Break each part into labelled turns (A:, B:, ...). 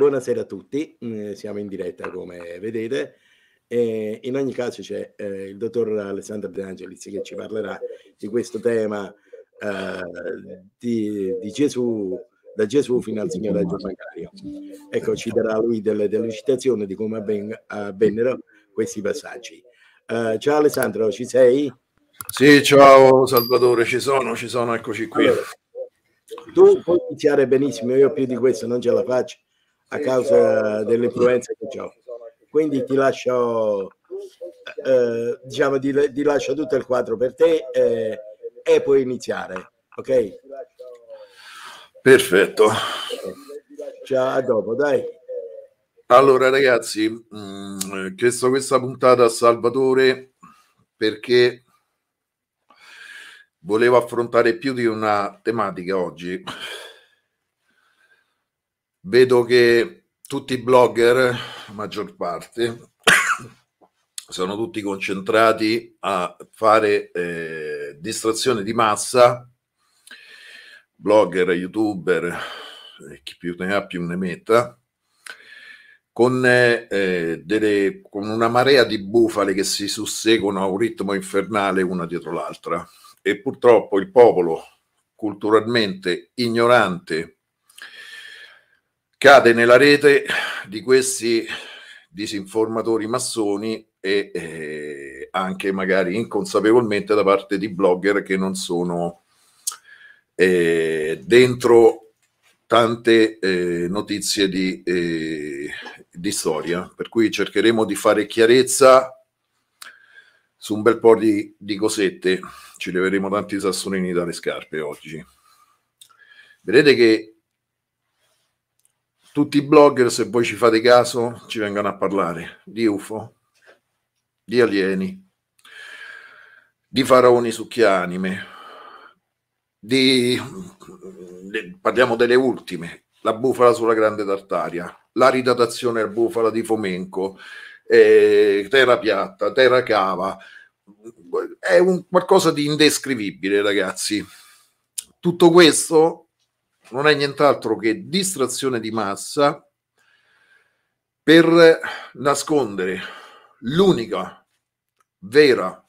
A: Buonasera a tutti, mm, siamo in diretta come vedete. E eh, in ogni caso c'è eh, il dottor Alessandro De Angelis che ci parlerà di questo tema eh, di, di, Gesù, da Gesù fino al Signore Giovanni. Ecco, ci darà lui delle delucidazioni di come avven, avvennero questi passaggi. Eh, ciao Alessandro, ci sei? Sì, ciao
B: Salvatore, ci sono, ci sono, eccoci qui. Allora,
A: tu puoi iniziare benissimo, io più di questo non ce la faccio a causa dell'influenza che ho. Quindi ti lascio, eh, eh, diciamo, ti, ti, lascio tutto il quadro per te eh, e puoi iniziare, ok?
B: Perfetto.
A: Ciao, a dopo, dai.
B: Allora ragazzi, ho mm, chiesto questa puntata a Salvatore perché volevo affrontare più di una tematica oggi vedo che tutti i blogger, maggior parte, sono tutti concentrati a fare eh, distrazione di massa, blogger, youtuber, eh, chi più ne ha più ne metta, con, eh, eh, delle, con una marea di bufale che si susseguono a un ritmo infernale una dietro l'altra. E purtroppo il popolo culturalmente ignorante cade nella rete di questi disinformatori massoni e eh, anche magari inconsapevolmente da parte di blogger che non sono eh, dentro tante eh, notizie di, eh, di storia. Per cui cercheremo di fare chiarezza su un bel po' di, di cosette. Ci leveremo tanti sassolini dalle scarpe oggi. Vedete che tutti i blogger, se voi ci fate caso, ci vengono a parlare di UFO, di alieni, di faraoni succhianime, di, di, parliamo delle ultime, la bufala sulla grande Tartaria, la ridatazione al bufala di Fomenco, eh, terra piatta, terra cava, è un qualcosa di indescrivibile, ragazzi. Tutto questo non è nient'altro che distrazione di massa per nascondere l'unica vera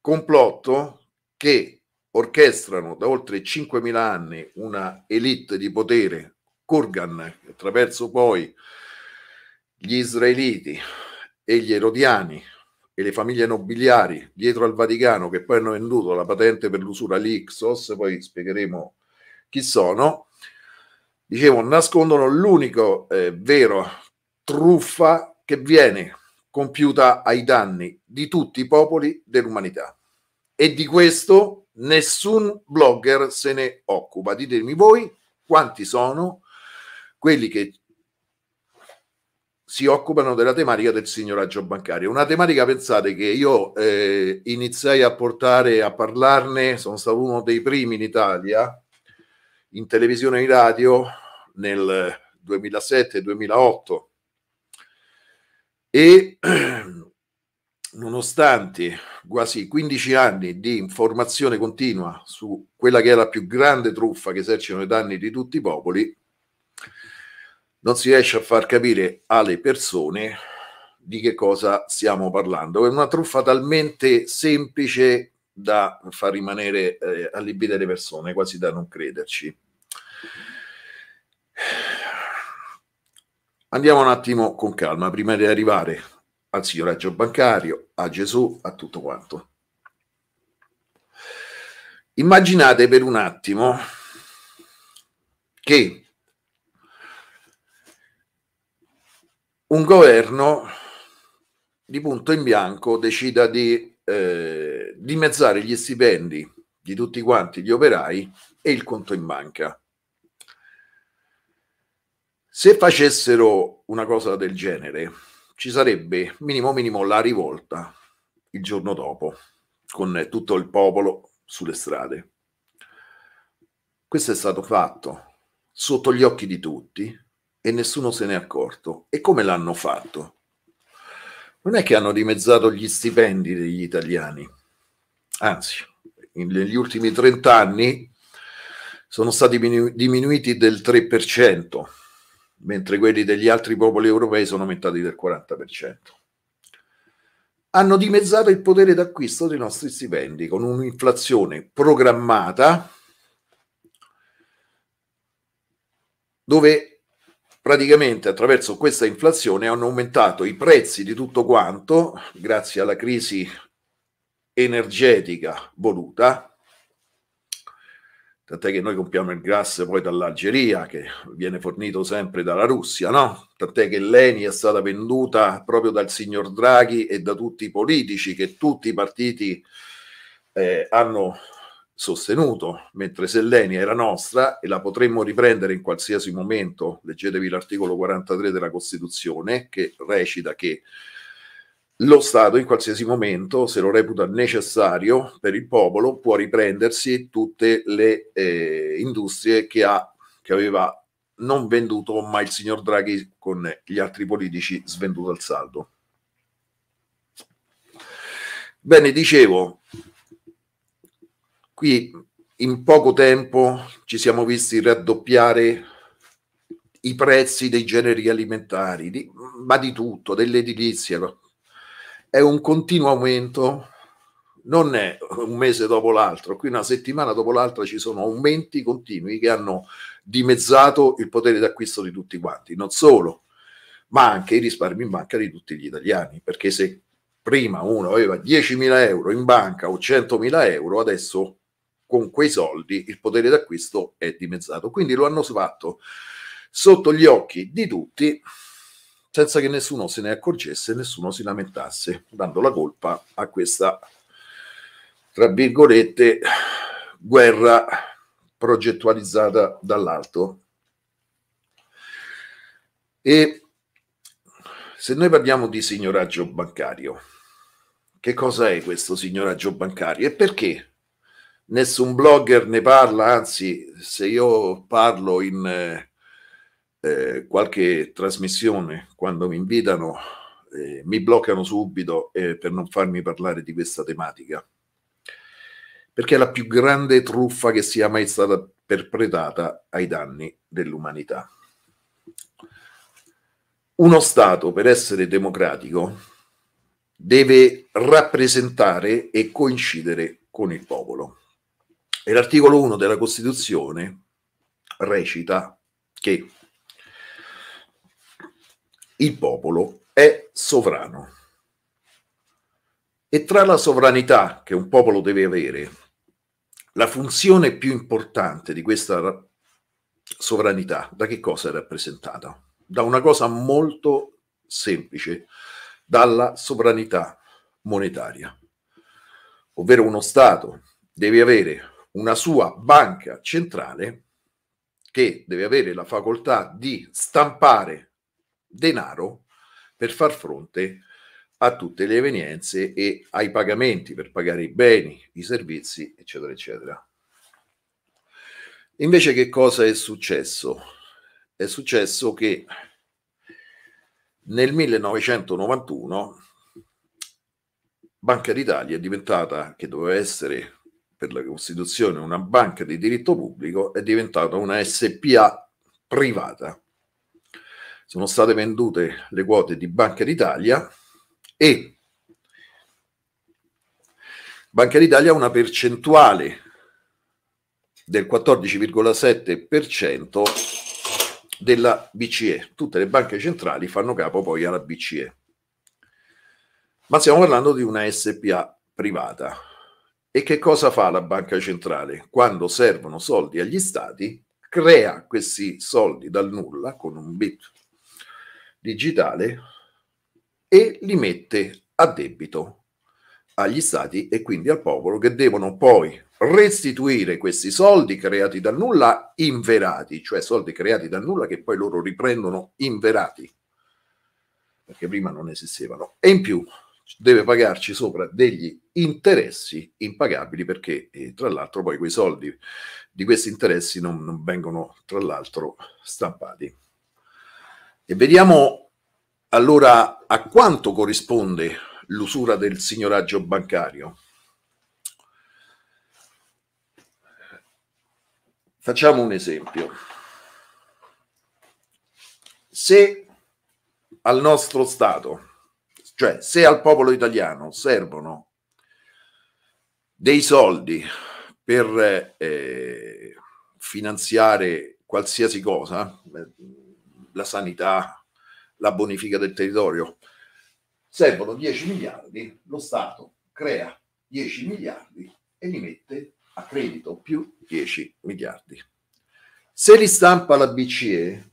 B: complotto che orchestrano da oltre 5.000 anni una elite di potere, Kurgan, attraverso poi gli israeliti e gli erodiani e le famiglie nobiliari dietro al Vaticano che poi hanno venduto la patente per l'usura all'Ixos, poi spiegheremo chi sono, dicevo, nascondono l'unico eh, vero truffa che viene compiuta ai danni di tutti i popoli dell'umanità. E di questo nessun blogger se ne occupa. Ditemi voi quanti sono quelli che si occupano della tematica del signoraggio bancario. Una tematica, pensate, che io eh, iniziai a portare, a parlarne, sono stato uno dei primi in Italia, in televisione e in radio nel 2007-2008 e nonostante quasi 15 anni di informazione continua su quella che è la più grande truffa che esercitano i danni di tutti i popoli, non si riesce a far capire alle persone di che cosa stiamo parlando. È una truffa talmente semplice da far rimanere eh, allibite le persone, quasi da non crederci. Andiamo un attimo con calma prima di arrivare al signoraggio bancario, a Gesù, a tutto quanto. Immaginate per un attimo che un governo di punto in bianco decida di eh, dimezzare gli stipendi di tutti quanti gli operai e il conto in banca. Se facessero una cosa del genere, ci sarebbe minimo minimo la rivolta il giorno dopo, con tutto il popolo sulle strade. Questo è stato fatto sotto gli occhi di tutti e nessuno se n'è accorto. E come l'hanno fatto? non è che hanno dimezzato gli stipendi degli italiani, anzi, negli ultimi 30 anni sono stati diminu- diminuiti del 3%, mentre quelli degli altri popoli europei sono aumentati del 40%. Hanno dimezzato il potere d'acquisto dei nostri stipendi con un'inflazione programmata dove praticamente attraverso questa inflazione hanno aumentato i prezzi di tutto quanto, grazie alla crisi energetica voluta, tant'è che noi compriamo il gas poi dall'Algeria, che viene fornito sempre dalla Russia, no? Tant'è che l'ENI è stata venduta proprio dal signor Draghi e da tutti i politici, che tutti i partiti eh, hanno sostenuto, mentre Sellenia era nostra e la potremmo riprendere in qualsiasi momento. Leggetevi l'articolo 43 della Costituzione che recita che lo Stato in qualsiasi momento, se lo reputa necessario per il popolo, può riprendersi tutte le eh, industrie che, ha, che aveva non venduto, ma il signor Draghi con gli altri politici svenduto al saldo. Bene, dicevo, Qui in poco tempo ci siamo visti raddoppiare i prezzi dei generi alimentari, di, ma di tutto, dell'edilizia. È un continuo aumento, non è un mese dopo l'altro, qui una settimana dopo l'altra ci sono aumenti continui che hanno dimezzato il potere d'acquisto di tutti quanti, non solo, ma anche i risparmi in banca di tutti gli italiani, perché se prima uno aveva 10.000 euro in banca o 100.000 euro, adesso con quei soldi il potere d'acquisto è dimezzato. Quindi lo hanno fatto sotto gli occhi di tutti, senza che nessuno se ne accorgesse, nessuno si lamentasse, dando la colpa a questa, tra virgolette, guerra progettualizzata dall'alto. E se noi parliamo di signoraggio bancario, che cosa è questo signoraggio bancario e perché nessun blogger ne parla, anzi se io parlo in eh, eh, qualche trasmissione quando mi invitano eh, mi bloccano subito eh, per non farmi parlare di questa tematica, perché è la più grande truffa che sia mai stata perpetrata ai danni dell'umanità. Uno Stato, per essere democratico, deve rappresentare e coincidere con il popolo. E l'articolo 1 della Costituzione recita che il popolo è sovrano. E tra la sovranità che un popolo deve avere, la funzione più importante di questa sovranità, da che cosa è rappresentata? Da una cosa molto semplice, dalla sovranità monetaria. Ovvero uno Stato deve avere una sua banca centrale che deve avere la facoltà di stampare denaro per far fronte a tutte le evenienze e ai pagamenti per pagare i beni, i servizi, eccetera, eccetera. Invece che cosa è successo? È successo che nel 1991 Banca d'Italia è diventata, che doveva essere per la Costituzione una banca di diritto pubblico è diventata una SPA privata. Sono state vendute le quote di Banca d'Italia e Banca d'Italia ha una percentuale del 14,7% della BCE. Tutte le banche centrali fanno capo poi alla BCE. Ma stiamo parlando di una SPA privata e che cosa fa la banca centrale? Quando servono soldi agli stati, crea questi soldi dal nulla con un bit digitale e li mette a debito agli stati e quindi al popolo che devono poi restituire questi soldi creati dal nulla inverati, cioè soldi creati dal nulla che poi loro riprendono inverati, perché prima non esistevano. E in più deve pagarci sopra degli interessi impagabili perché eh, tra l'altro poi quei soldi di questi interessi non, non vengono tra l'altro stampati. E vediamo allora a quanto corrisponde l'usura del signoraggio bancario. Facciamo un esempio. Se al nostro Stato cioè, se al popolo italiano servono dei soldi per eh, finanziare qualsiasi cosa, eh, la sanità, la bonifica del territorio, servono 10 miliardi, lo Stato crea 10 miliardi e li mette a credito più 10 miliardi. Se li stampa la BCE,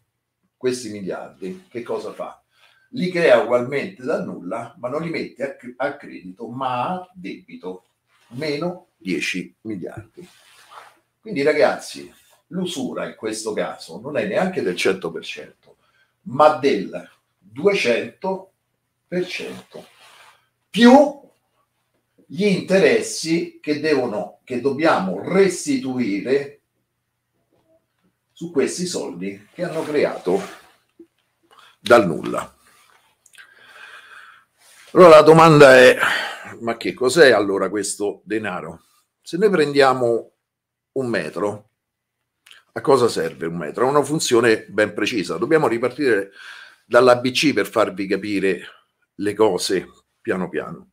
B: questi miliardi, che cosa fa? li crea ugualmente dal nulla, ma non li mette a, a credito, ma a debito, meno 10 miliardi. Quindi ragazzi, l'usura in questo caso non è neanche del 100%, ma del 200% più gli interessi che, devono, che dobbiamo restituire su questi soldi che hanno creato dal nulla. Allora la domanda è, ma che cos'è allora questo denaro? Se noi prendiamo un metro, a cosa serve un metro? Ha una funzione ben precisa. Dobbiamo ripartire dall'ABC per farvi capire le cose piano piano.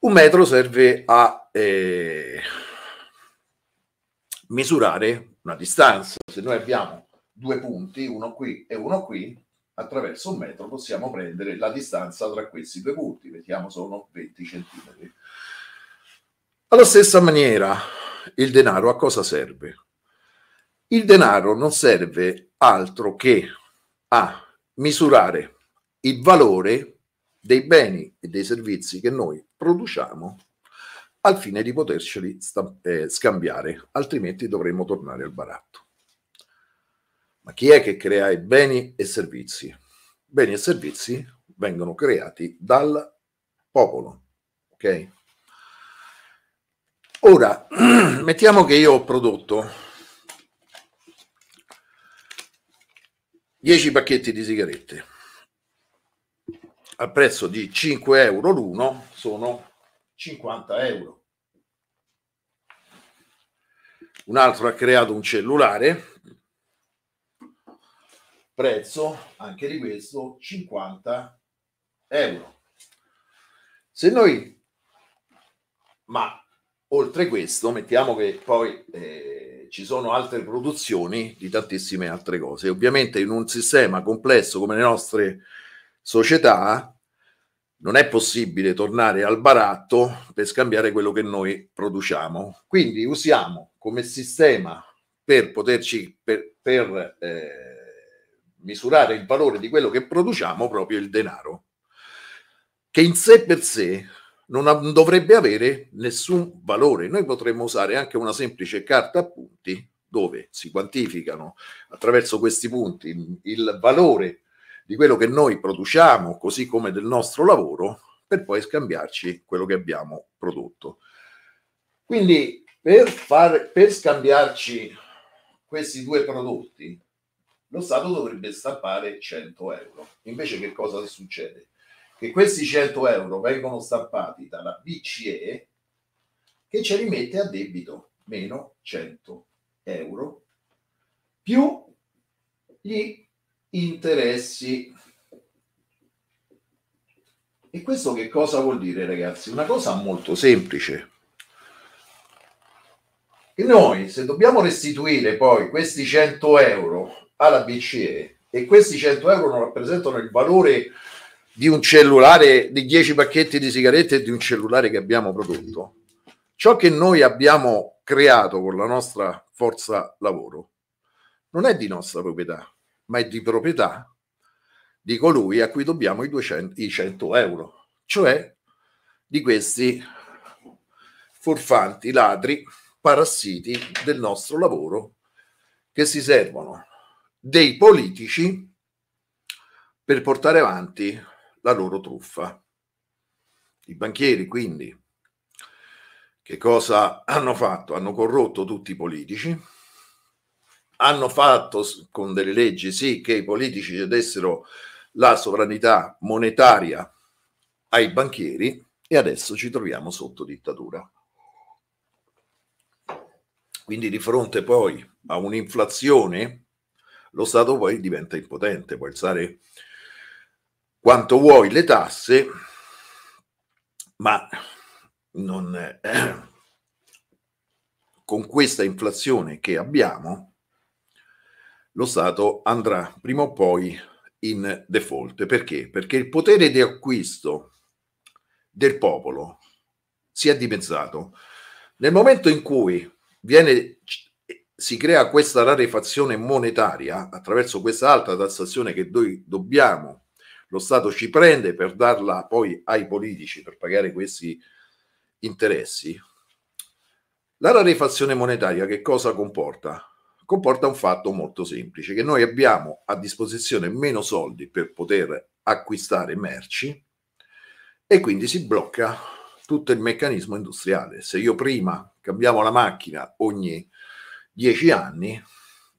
B: Un metro serve a eh, misurare una distanza. Se noi abbiamo due punti, uno qui e uno qui, attraverso un metro possiamo prendere la distanza tra questi due punti, vediamo sono 20 centimetri. Alla stessa maniera, il denaro a cosa serve? Il denaro non serve altro che a misurare il valore dei beni e dei servizi che noi produciamo al fine di poterceli eh, scambiare, altrimenti dovremmo tornare al baratto. Ma chi è che crea i beni e servizi? Beni e servizi vengono creati dal popolo, ok? Ora, mettiamo che io ho prodotto 10 pacchetti di sigarette al prezzo di 5 euro l'uno sono 50 euro. Un altro ha creato un cellulare prezzo anche di questo 50 euro. Se noi, ma oltre questo, mettiamo che poi eh, ci sono altre produzioni di tantissime altre cose. Ovviamente in un sistema complesso come le nostre società, non è possibile tornare al baratto per scambiare quello che noi produciamo. Quindi usiamo come sistema per poterci, per, per eh, misurare il valore di quello che produciamo proprio il denaro, che in sé per sé non dovrebbe avere nessun valore. Noi potremmo usare anche una semplice carta a punti dove si quantificano attraverso questi punti il valore di quello che noi produciamo, così come del nostro lavoro, per poi scambiarci quello che abbiamo prodotto. Quindi per, fare, per scambiarci questi due prodotti lo Stato dovrebbe stampare 100 euro. Invece che cosa succede? Che questi 100 euro vengono stampati dalla BCE che ce li mette a debito, meno 100 euro, più gli interessi. E questo che cosa vuol dire, ragazzi? Una cosa molto semplice. E noi, se dobbiamo restituire poi questi 100 euro alla BCE e questi 100 euro non rappresentano il valore di un cellulare, di 10 pacchetti di sigarette e di un cellulare che abbiamo prodotto, ciò che noi abbiamo creato con la nostra forza lavoro non è di nostra proprietà, ma è di proprietà di colui a cui dobbiamo i, 200, i 100 euro, cioè di questi furfanti, ladri, parassiti del nostro lavoro che si servono dei politici per portare avanti la loro truffa. I banchieri, quindi, che cosa hanno fatto? Hanno corrotto tutti i politici, hanno fatto con delle leggi sì che i politici cedessero la sovranità monetaria ai banchieri e adesso ci troviamo sotto dittatura. Quindi di fronte poi a un'inflazione lo Stato poi diventa impotente, può alzare quanto vuoi le tasse, ma non, eh, con questa inflazione che abbiamo, lo Stato andrà prima o poi in default. Perché? Perché il potere di acquisto del popolo si è dimezzato. Nel momento in cui viene si crea questa rarefazione monetaria attraverso questa alta tassazione che noi dobbiamo, lo Stato ci prende per darla poi ai politici per pagare questi interessi. La rarefazione monetaria che cosa comporta? Comporta un fatto molto semplice, che noi abbiamo a disposizione meno soldi per poter acquistare merci e quindi si blocca tutto il meccanismo industriale. Se io prima cambiamo la macchina ogni dieci anni,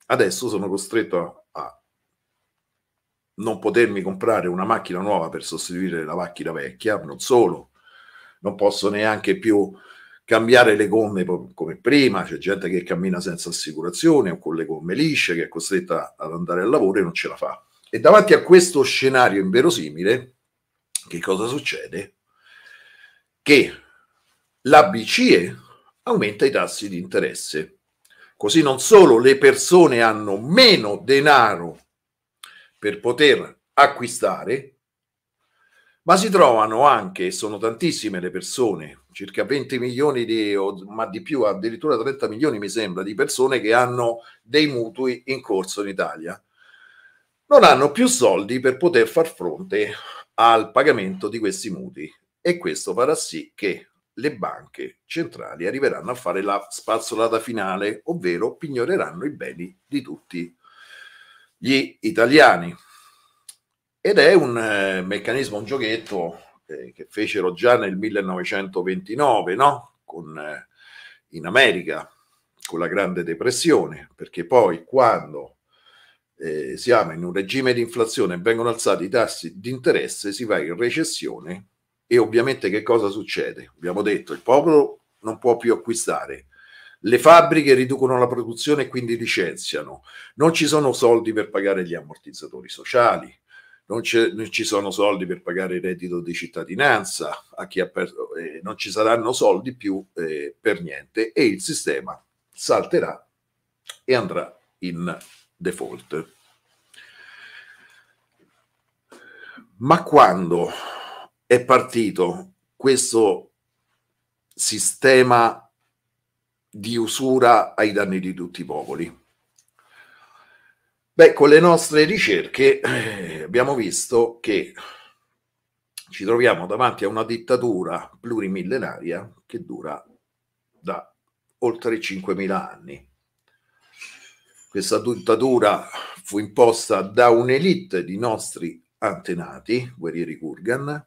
B: adesso sono costretto a, a non potermi comprare una macchina nuova per sostituire la macchina vecchia, non solo, non posso neanche più cambiare le gomme come prima, c'è gente che cammina senza assicurazione o con le gomme lisce che è costretta ad andare al lavoro e non ce la fa. E davanti a questo scenario inverosimile, che cosa succede? Che la BCE aumenta i tassi di interesse Così non solo le persone hanno meno denaro per poter acquistare, ma si trovano anche, e sono tantissime le persone, circa 20 milioni di, o, ma di più, addirittura 30 milioni mi sembra, di persone che hanno dei mutui in corso in Italia. Non hanno più soldi per poter far fronte al pagamento di questi mutui e questo farà sì che le banche centrali arriveranno a fare la spazzolata finale, ovvero pignoreranno i beni di tutti gli italiani. Ed è un eh, meccanismo, un giochetto eh, che fecero già nel 1929, no? Con, eh, in America, con la Grande Depressione, perché poi quando eh, siamo in un regime di inflazione e vengono alzati i tassi di interesse, si va in recessione e ovviamente che cosa succede? Abbiamo detto, il popolo non può più acquistare, le fabbriche riducono la produzione e quindi licenziano, non ci sono soldi per pagare gli ammortizzatori sociali, non, non ci sono soldi per pagare il reddito di cittadinanza, a chi ha perso, eh, non ci saranno soldi più eh, per niente e il sistema salterà e andrà in default. Ma quando è partito questo sistema di usura ai danni di tutti i popoli. Beh, con le nostre ricerche eh, abbiamo visto che ci troviamo davanti a una dittatura plurimillenaria che dura da oltre 5.000 anni. Questa dittatura fu imposta da un'elite di nostri antenati, guerrieri Kurgan,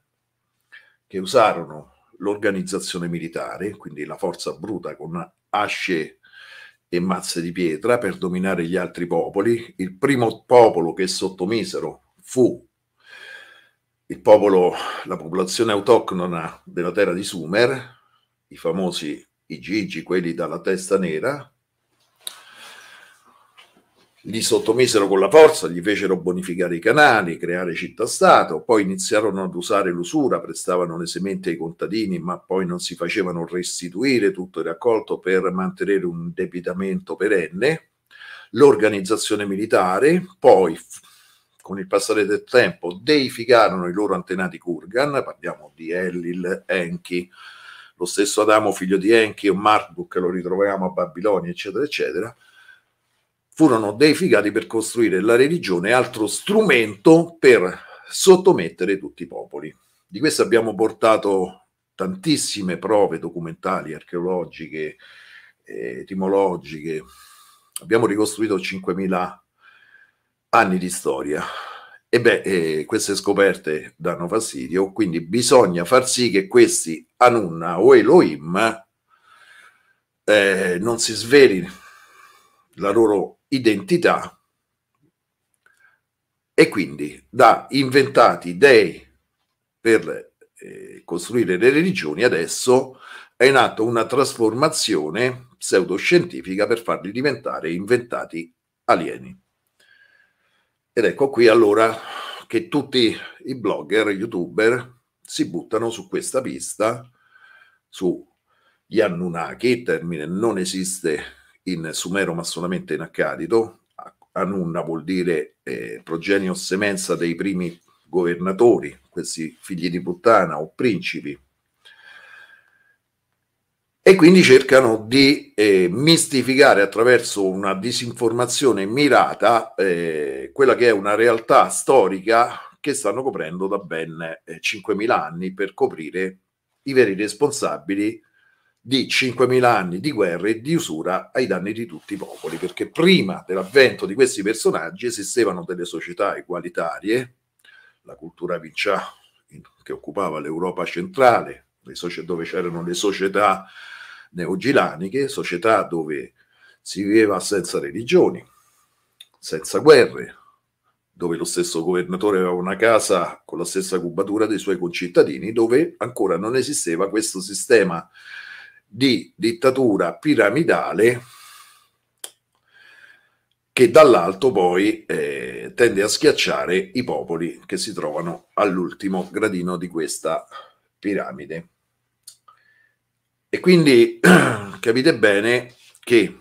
B: che usarono l'organizzazione militare, quindi la forza bruta con asce e mazze di pietra per dominare gli altri popoli. Il primo popolo che sottomisero fu il popolo, la popolazione autoctona della terra di Sumer, i famosi i gigi, quelli dalla testa nera, li sottomisero con la forza, gli fecero bonificare i canali, creare città-stato, poi iniziarono ad usare l'usura, prestavano le sementi ai contadini, ma poi non si facevano restituire tutto il raccolto per mantenere un indebitamento perenne, l'organizzazione militare, poi con il passare del tempo deificarono i loro antenati Kurgan, parliamo di Elil, Enki, lo stesso Adamo figlio di Enki o Marduk, lo ritroviamo a Babilonia, eccetera, eccetera, furono deificati per costruire la religione, altro strumento per sottomettere tutti i popoli. Di questo abbiamo portato tantissime prove documentali, archeologiche, eh, etimologiche. Abbiamo ricostruito 5.000 anni di storia. E beh, eh, queste scoperte danno fastidio, quindi bisogna far sì che questi Anunna o Elohim eh, non si svelino la loro identità e quindi da inventati dei per eh, costruire le religioni adesso è in atto una trasformazione pseudoscientifica per farli diventare inventati alieni. Ed ecco qui allora che tutti i blogger, youtuber si buttano su questa pista, sugli Anunnaki, termine non esiste in sumero ma solamente in accadito. Anunna vuol dire eh, progenio semenza dei primi governatori, questi figli di puttana o principi. E quindi cercano di eh, mistificare attraverso una disinformazione mirata eh, quella che è una realtà storica che stanno coprendo da ben 5.000 eh, anni per coprire i veri responsabili di 5.000 anni di guerra e di usura ai danni di tutti i popoli, perché prima dell'avvento di questi personaggi esistevano delle società egualitarie, la cultura vincià che occupava l'Europa centrale, dove c'erano le società neogilaniche, società dove si viveva senza religioni, senza guerre, dove lo stesso governatore aveva una casa con la stessa cubatura dei suoi concittadini, dove ancora non esisteva questo sistema di dittatura piramidale che dall'alto poi eh, tende a schiacciare i popoli che si trovano all'ultimo gradino di questa piramide. E quindi capite bene che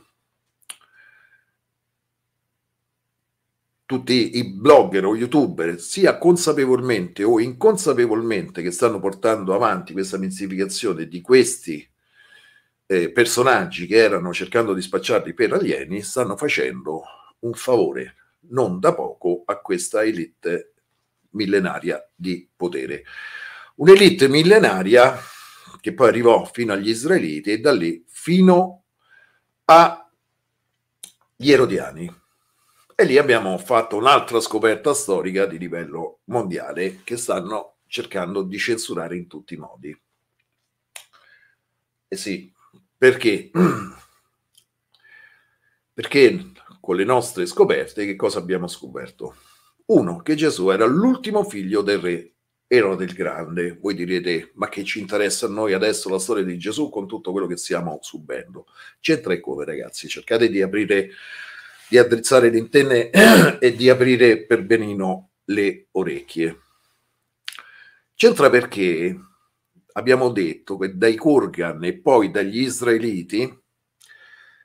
B: tutti i blogger o youtuber, sia consapevolmente o inconsapevolmente, che stanno portando avanti questa mistificazione di questi eh, personaggi che erano cercando di spacciarli per alieni stanno facendo un favore non da poco a questa elite millenaria di potere. Un'elite millenaria che poi arrivò fino agli israeliti e da lì fino agli erodiani. E lì abbiamo fatto un'altra scoperta storica di livello mondiale che stanno cercando di censurare in tutti i modi. E eh sì, perché? Perché con le nostre scoperte che cosa abbiamo scoperto? Uno, che Gesù era l'ultimo figlio del re Erode il Grande. Voi direte, ma che ci interessa a noi adesso la storia di Gesù con tutto quello che stiamo subendo? C'entra e come, ragazzi. Cercate di aprire, di addrizzare le antenne e di aprire per benino le orecchie. C'entra perché abbiamo detto che dai Kurgan e poi dagli israeliti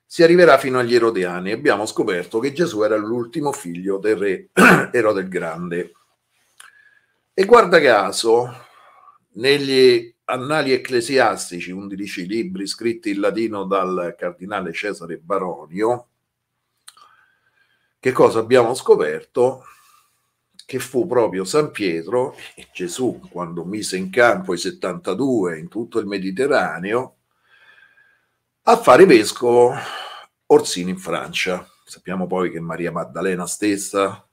B: si arriverà fino agli erodiani. Abbiamo scoperto che Gesù era l'ultimo figlio del re Erode il Grande. E guarda caso, negli annali ecclesiastici, 11 libri scritti in latino dal cardinale Cesare Baronio, che cosa abbiamo scoperto? che fu proprio San Pietro e Gesù quando mise in campo i 72 in tutto il Mediterraneo a fare vescovo Orsini in Francia. Sappiamo poi che Maria Maddalena stessa,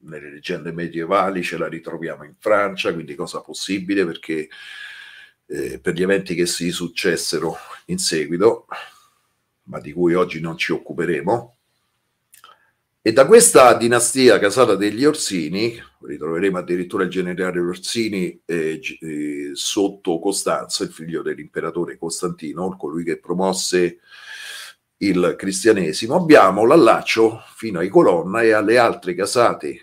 B: nelle leggende medievali, ce la ritroviamo in Francia, quindi cosa possibile perché eh, per gli eventi che si successero in seguito, ma di cui oggi non ci occuperemo, e da questa dinastia casata degli Orsini, ritroveremo addirittura il generale Orsini eh, eh sotto Costanzo, il figlio dell'imperatore Costantino, colui che promosse il cristianesimo, abbiamo l'allaccio fino ai Colonna e alle altre casate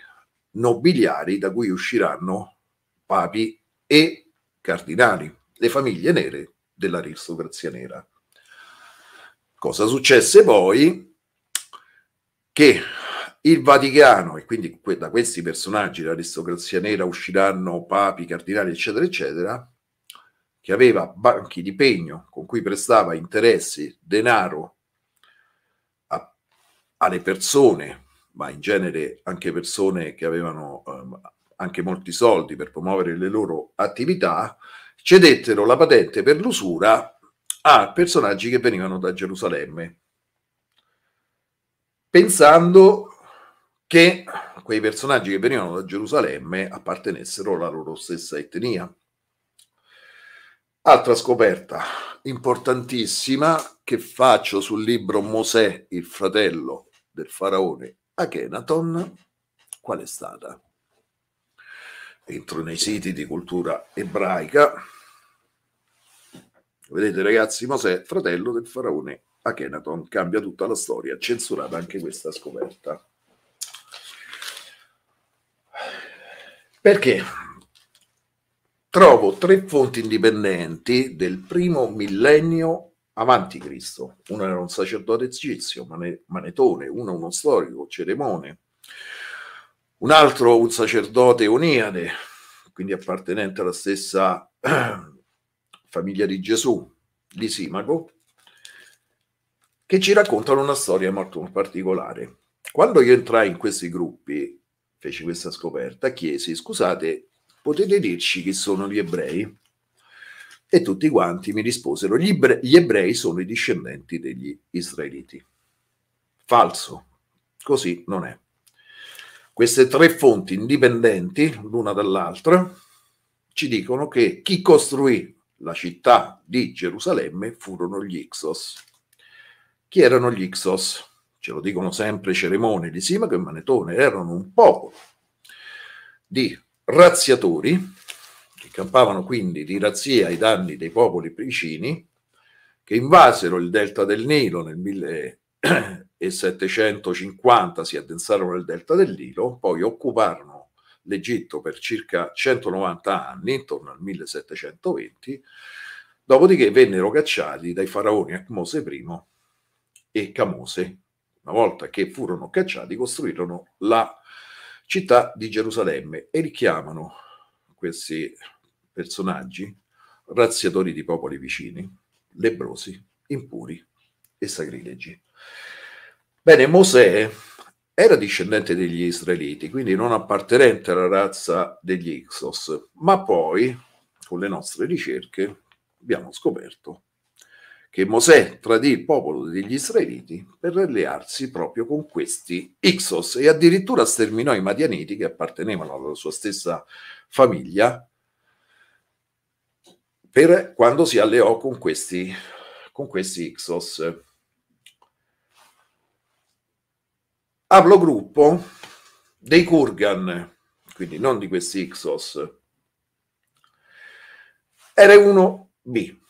B: nobiliari da cui usciranno papi e cardinali, le famiglie nere dell'aristocrazia nera. Cosa successe poi? Che il Vaticano, e quindi da questi personaggi l'aristocrazia nera usciranno papi, cardinali, eccetera, eccetera, che aveva banchi di pegno con cui prestava interessi, denaro a, alle persone, ma in genere anche persone che avevano um, anche molti soldi per promuovere le loro attività, cedettero la patente per l'usura a personaggi che venivano da Gerusalemme, pensando che quei personaggi che venivano da Gerusalemme appartenessero alla loro stessa etnia. Altra scoperta importantissima che faccio sul libro Mosè, il fratello del faraone Akhenaton, qual è stata? Entro nei siti di cultura ebraica. Vedete ragazzi, Mosè, fratello del faraone Akhenaton, cambia tutta la storia, censurata anche questa scoperta. Perché trovo tre fonti indipendenti del primo millennio avanti Cristo. Uno era un sacerdote egizio, Manetone, uno uno storico, Ceremone, un altro un sacerdote Oniade, quindi appartenente alla stessa famiglia di Gesù, di Lisimago, che ci raccontano una storia molto particolare. Quando io entrai in questi gruppi, feci questa scoperta, chiesi, scusate, potete dirci chi sono gli ebrei? E tutti quanti mi risposero, gli, ebrei, gli ebrei sono i discendenti degli israeliti. Falso, così non è. Queste tre fonti indipendenti, l'una dall'altra, ci dicono che chi costruì la città di Gerusalemme furono gli Ixos. Chi erano gli Ixos? ce lo dicono sempre Ceremone, Simaco e Manetone, erano un popolo di razziatori che campavano quindi di razzia ai danni dei popoli vicini che invasero il delta del Nilo nel 1750, si addensarono nel delta del Nilo, poi occuparono l'Egitto per circa 190 anni, intorno al 1720, dopodiché vennero cacciati dai faraoni Acmose I e Camose una volta che furono cacciati, costruirono la città di Gerusalemme e richiamano questi personaggi razziatori di popoli vicini, lebrosi, impuri e sacrilegi. Bene, Mosè era discendente degli israeliti, quindi non appartenente alla razza degli Ixos, ma poi, con le nostre ricerche, abbiamo scoperto che Mosè tradì il popolo degli israeliti per allearsi proprio con questi Ixos e addirittura sterminò i Madianiti che appartenevano alla sua stessa famiglia per quando si alleò con questi, con questi Ixos. Hablo gruppo dei Kurgan, quindi non di questi Ixos. Era 1B,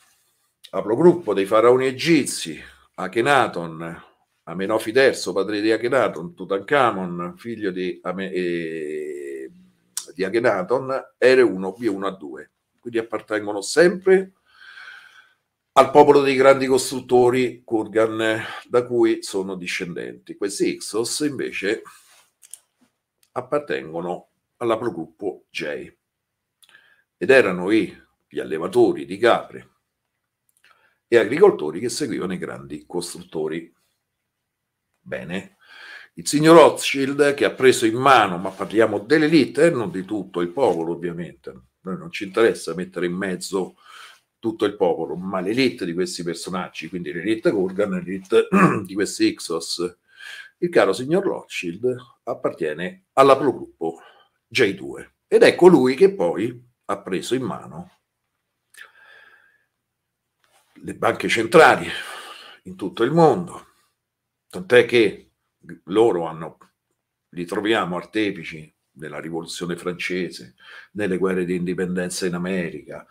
B: Haplogruppo dei faraoni egizi, Akhenaton, Amenofi III, padre di Akhenaton, Tutankhamon, figlio di, Ame, eh, di Akhenaton, R1, B1 a 2. Quindi appartengono sempre al popolo dei grandi costruttori Kurgan, da cui sono discendenti. Questi Ixos invece appartengono all'aprogruppo J ed erano i, gli allevatori di capre e agricoltori che seguivano i grandi costruttori. Bene, il signor Rothschild che ha preso in mano, ma parliamo dell'elite, eh, non di tutto il popolo ovviamente, noi non ci interessa mettere in mezzo tutto il popolo, ma l'elite di questi personaggi, quindi l'elite Gorgan, l'elite di questi Ixos. Il caro signor Rothschild appartiene all'aprogruppo Pro J2 ed è colui ecco che poi ha preso in mano le banche centrali in tutto il mondo, tant'è che loro hanno, li troviamo artefici della rivoluzione francese, nelle guerre di indipendenza in America,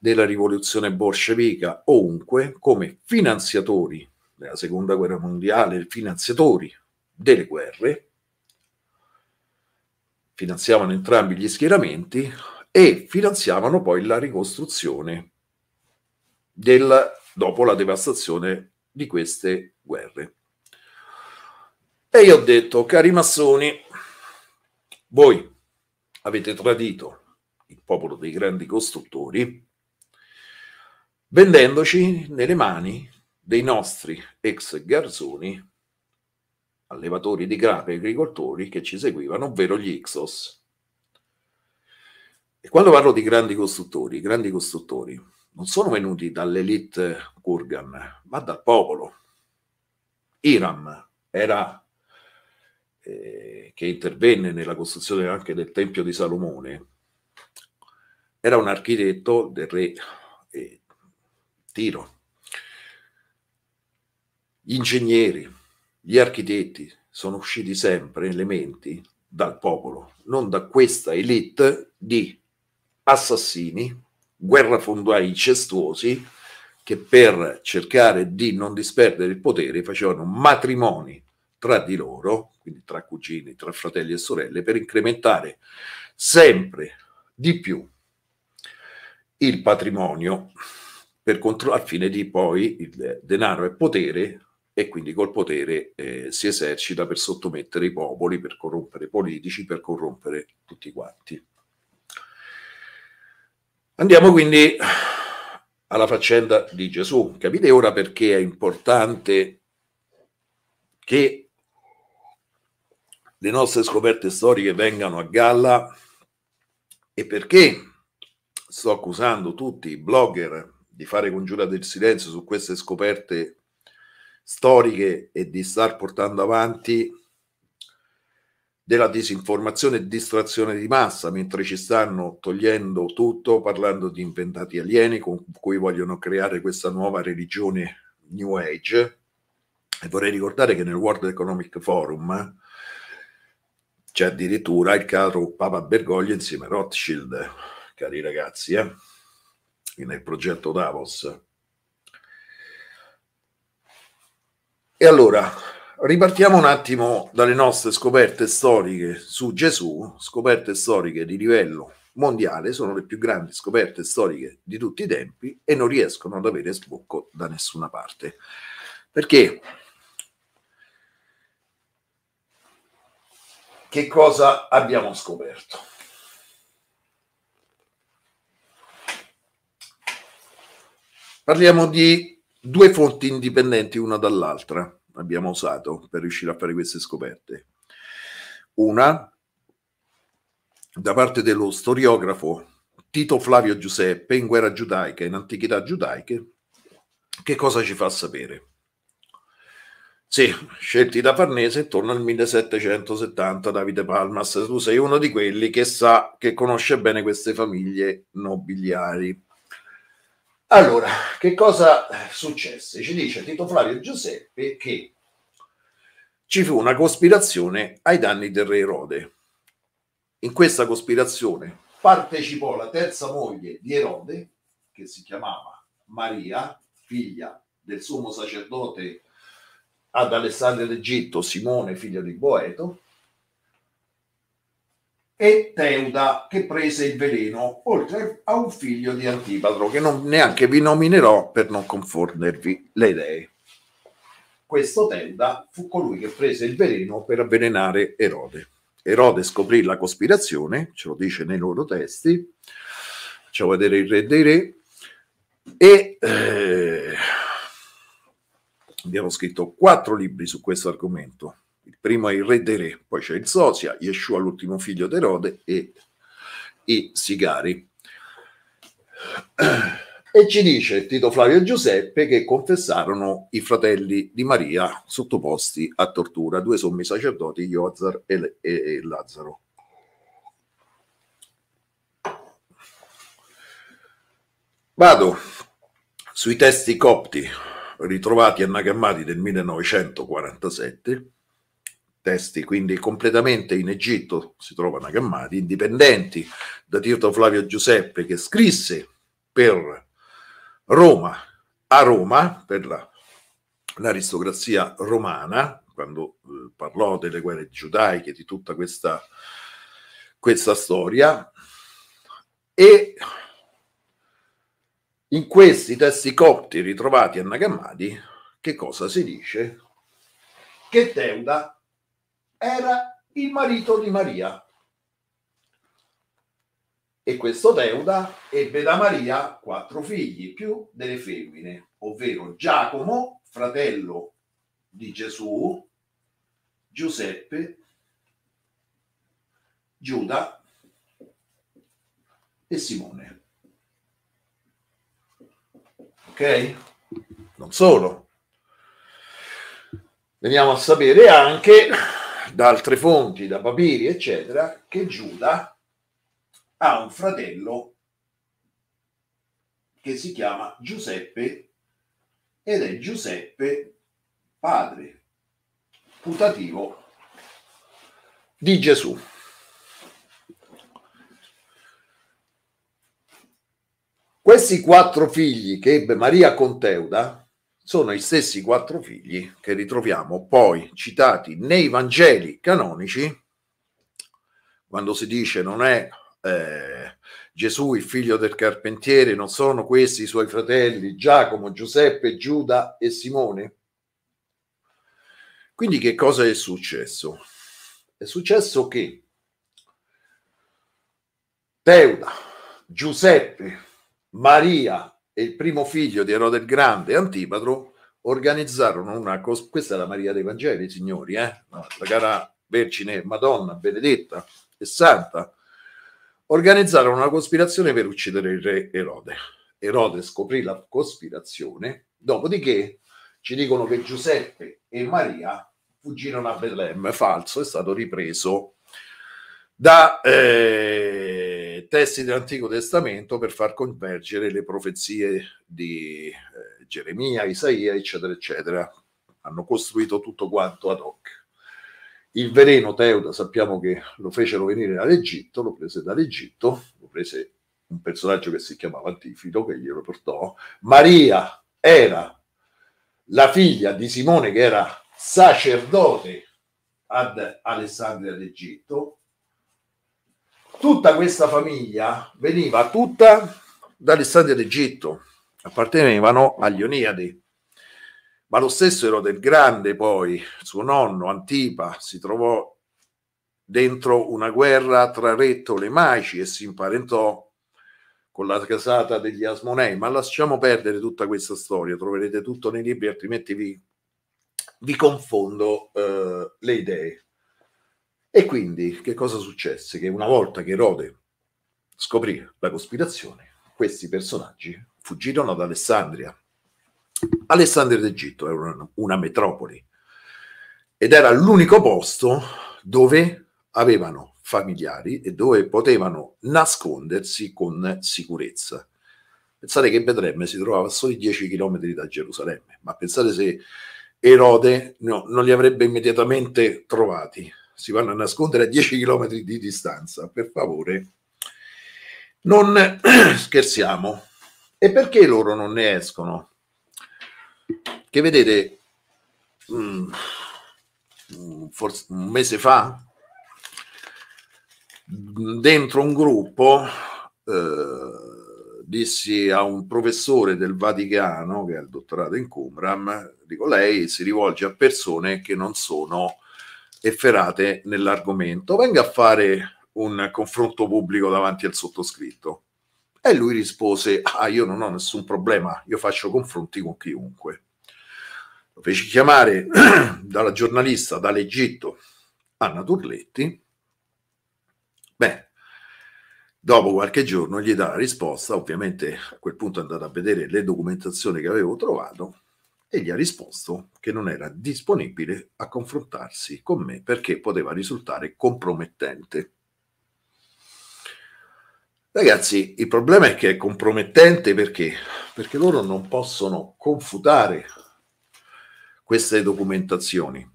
B: della rivoluzione bolscevica, ovunque come finanziatori della seconda guerra mondiale, finanziatori delle guerre, finanziavano entrambi gli schieramenti e finanziavano poi la ricostruzione del, dopo la devastazione di queste guerre. E io ho detto, cari massoni, voi avete tradito il popolo dei grandi costruttori vendendoci nelle mani dei nostri ex garzoni, allevatori di grappe, agricoltori che ci seguivano, ovvero gli Ixos. E quando parlo di grandi costruttori, grandi costruttori, non sono venuti dall'elite Kurgan, ma dal popolo. Iram era, eh, che intervenne nella costruzione anche del Tempio di Salomone, era un architetto del re eh, Tiro. Gli ingegneri, gli architetti sono usciti sempre menti dal popolo, non da questa elite di assassini guerrafondai incestuosi che per cercare di non disperdere il potere facevano matrimoni tra di loro, quindi tra cugini, tra fratelli e sorelle, per incrementare sempre di più il patrimonio per contro- al fine di poi il denaro è potere e quindi col potere eh, si esercita per sottomettere i popoli, per corrompere i politici, per corrompere tutti quanti. Andiamo quindi alla faccenda di Gesù. Capite ora perché è importante che le nostre scoperte storiche vengano a galla e perché sto accusando tutti i blogger di fare congiura del silenzio su queste scoperte storiche e di star portando avanti della disinformazione e distrazione di massa, mentre ci stanno togliendo tutto parlando di inventati alieni con cui vogliono creare questa nuova religione New Age. E vorrei ricordare che nel World Economic Forum c'è addirittura il caro Papa Bergoglio insieme a Rothschild, cari ragazzi, eh? nel progetto Davos. E allora, Ripartiamo un attimo dalle nostre scoperte storiche su Gesù, scoperte storiche di livello mondiale, sono le più grandi scoperte storiche di tutti i tempi e non riescono ad avere sbocco da nessuna parte. Perché? Che cosa abbiamo scoperto? Parliamo di due fonti indipendenti una dall'altra abbiamo usato per riuscire a fare queste scoperte. Una da parte dello storiografo Tito Flavio Giuseppe in guerra giudaica, in antichità giudaiche, che cosa ci fa sapere? Sì, scelti da Farnese intorno al 1770, Davide Palmas, tu sei uno di quelli che sa, che conosce bene queste famiglie nobiliari. Allora, che cosa eh, successe? Ci dice Tito Flavio Giuseppe che ci fu una cospirazione ai danni del re Erode. In questa cospirazione partecipò la terza moglie di Erode, che si chiamava Maria, figlia del sumo sacerdote ad Alessandria d'Egitto, Simone, figlio di Boeto, e Teuda che prese il veleno, oltre a un figlio di Antipatro che non neanche vi nominerò per non confondervi le idee. Questo Teuda fu colui che prese il veleno per avvelenare Erode. Erode scoprì la cospirazione, ce lo dice nei loro testi, facciamo vedere il re dei re, e eh, abbiamo scritto quattro libri su questo argomento il primo è il re dei re, poi c'è il Sosia, Yeshua l'ultimo figlio d'Erode Erode e i Sigari. E ci dice Tito Flavio e Giuseppe che confessarono i fratelli di Maria sottoposti a tortura, due sommi sacerdoti, Iozar e, e, e Lazzaro. Vado sui testi copti ritrovati a Nagamati del 1947 testi quindi completamente in Egitto, si trovano aggammati, indipendenti da Tirto Flavio Giuseppe che scrisse per Roma, a Roma, per la, l'aristocrazia romana, quando eh, parlò delle guerre giudaiche, di tutta questa, questa storia, e in questi testi copti ritrovati a Nagamadi, che cosa si dice? Che Teuda era il marito di Maria. E questo Deuda ebbe da Maria quattro figli più delle femmine, ovvero Giacomo, fratello di Gesù, Giuseppe, Giuda e Simone. Ok? Non solo. Veniamo a sapere anche da altre fonti, da papiri, eccetera, che Giuda ha un fratello che si chiama Giuseppe ed è Giuseppe padre putativo di Gesù. Questi quattro figli che ebbe Maria Conteuda sono gli stessi quattro figli che ritroviamo poi citati nei Vangeli canonici, quando si dice non è eh, Gesù il figlio del carpentiere, non sono questi i suoi fratelli Giacomo, Giuseppe, Giuda e Simone? Quindi che cosa è successo? È successo che Teuda, Giuseppe, Maria e il primo figlio di Erode il Grande, Antipatro, organizzarono una cosa. Questa è la Maria dei Vangeli, signori, eh? la cara Vergine Madonna, benedetta e santa. Organizzarono una cospirazione per uccidere il re Erode. Erode scoprì la cospirazione, dopodiché ci dicono che Giuseppe e Maria fuggirono a Betlemme, falso, è stato ripreso da eh, testi dell'Antico Testamento per far convergere le profezie di eh, Geremia, Isaia, eccetera, eccetera. Hanno costruito tutto quanto ad hoc. Il veleno Teuda sappiamo che lo fecero venire dall'Egitto, lo prese dall'Egitto, lo prese un personaggio che si chiamava Antifido che glielo portò. Maria era la figlia di Simone che era sacerdote ad Alessandria d'Egitto tutta questa famiglia veniva tutta dall'Alessandria d'Egitto, appartenevano agli Oniadi. Ma lo stesso Ero del Grande, poi, suo nonno Antipa, si trovò dentro una guerra tra rettole e maci e si imparentò con la casata degli Asmonei. Ma lasciamo perdere tutta questa storia, troverete tutto nei libri, altrimenti vi, vi confondo eh, le idee. E quindi che cosa successe? Che una volta che Erode scoprì la cospirazione, questi personaggi fuggirono ad Alessandria. Alessandria d'Egitto era una metropoli ed era l'unico posto dove avevano familiari e dove potevano nascondersi con sicurezza. Pensate che Betlemme si trovava a soli 10 km da Gerusalemme, ma pensate se Erode no, non li avrebbe immediatamente trovati si vanno a nascondere a 10 km di distanza, per favore, non scherziamo. E perché loro non ne escono? Che vedete, mm, mm, forse un mese fa, dentro un gruppo, eh, dissi a un professore del Vaticano, che ha il dottorato in Cumram, dico lei si rivolge a persone che non sono efferate nell'argomento, venga a fare un confronto pubblico davanti al sottoscritto. E lui rispose, ah, io non ho nessun problema, io faccio confronti con chiunque. Lo feci chiamare dalla giornalista dall'Egitto Anna Turletti. Beh, dopo qualche giorno gli dà la risposta, ovviamente a quel punto è andata a vedere le documentazioni che avevo trovato e gli ha risposto che non era disponibile a confrontarsi con me perché poteva risultare compromettente. Ragazzi, il problema è che è compromettente perché? Perché loro non possono confutare queste documentazioni.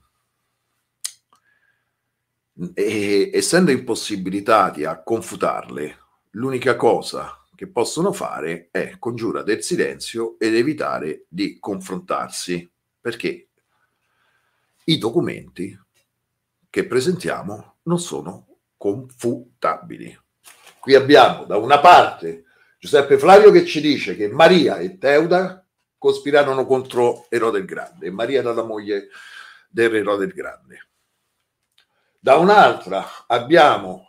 B: E, essendo impossibilitati a confutarle, l'unica cosa che possono fare è congiura del silenzio ed evitare di confrontarsi, perché i documenti che presentiamo non sono confutabili. Qui abbiamo da una parte Giuseppe Flavio che ci dice che Maria e Teuda cospirarono contro Erode il Grande, e Maria era la moglie dell'Erode il Grande. Da un'altra abbiamo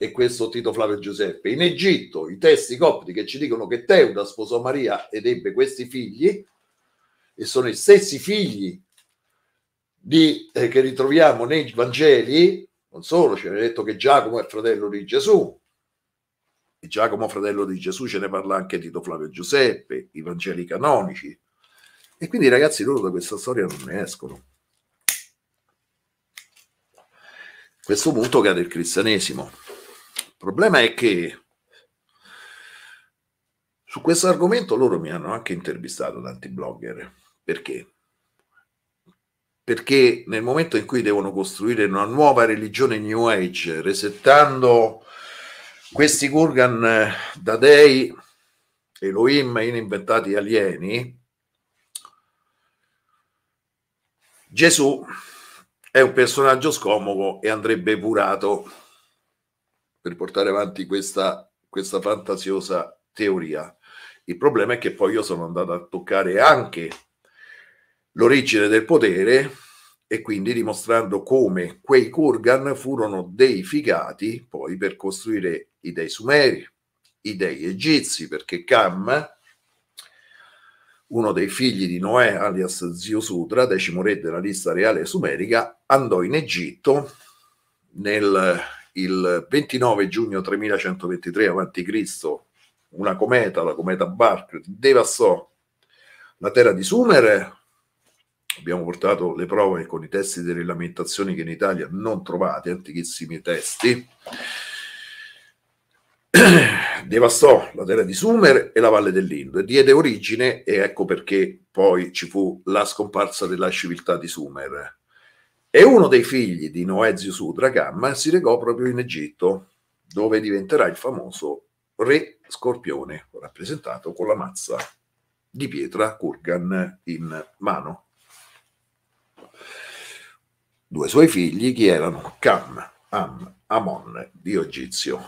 B: e questo Tito Flavio Giuseppe. In Egitto i testi copti che ci dicono che Teuda sposò Maria ed ebbe questi figli, e sono i stessi figli di, eh, che ritroviamo nei Vangeli, non solo, ci viene detto che Giacomo è fratello di Gesù, e Giacomo fratello di Gesù ce ne parla anche Tito Flavio Giuseppe, i Vangeli canonici. E quindi ragazzi loro da questa storia non ne escono. A questo punto cade il cristianesimo. Il problema è che su questo argomento loro mi hanno anche intervistato tanti blogger. Perché? Perché nel momento in cui devono costruire una nuova religione New Age, resettando questi Gurgan eh, da dei Elohim in inventati alieni, Gesù è un personaggio scomodo e andrebbe curato per portare avanti questa, questa fantasiosa teoria. Il problema è che poi io sono andato a toccare anche l'origine del potere e quindi dimostrando come quei Kurgan furono deificati poi per costruire i dei sumeri, i dei egizi, perché Cam, uno dei figli di Noè, alias Zio Sutra, decimo re della lista reale sumerica, andò in Egitto nel il 29 giugno 3123 a.C., una cometa, la cometa Barclay, devastò la terra di Sumer. Abbiamo portato le prove con i testi delle lamentazioni che in Italia non trovate, antichissimi testi. devastò la terra di Sumer e la valle dell'Indo e diede origine, e ecco perché poi ci fu la scomparsa della civiltà di Sumer e uno dei figli di Noezio Sudragamma si recò proprio in Egitto, dove diventerà il famoso re scorpione, rappresentato con la mazza di pietra Kurgan in mano. Due suoi figli, che erano Cam, Am, Amon, dio egizio,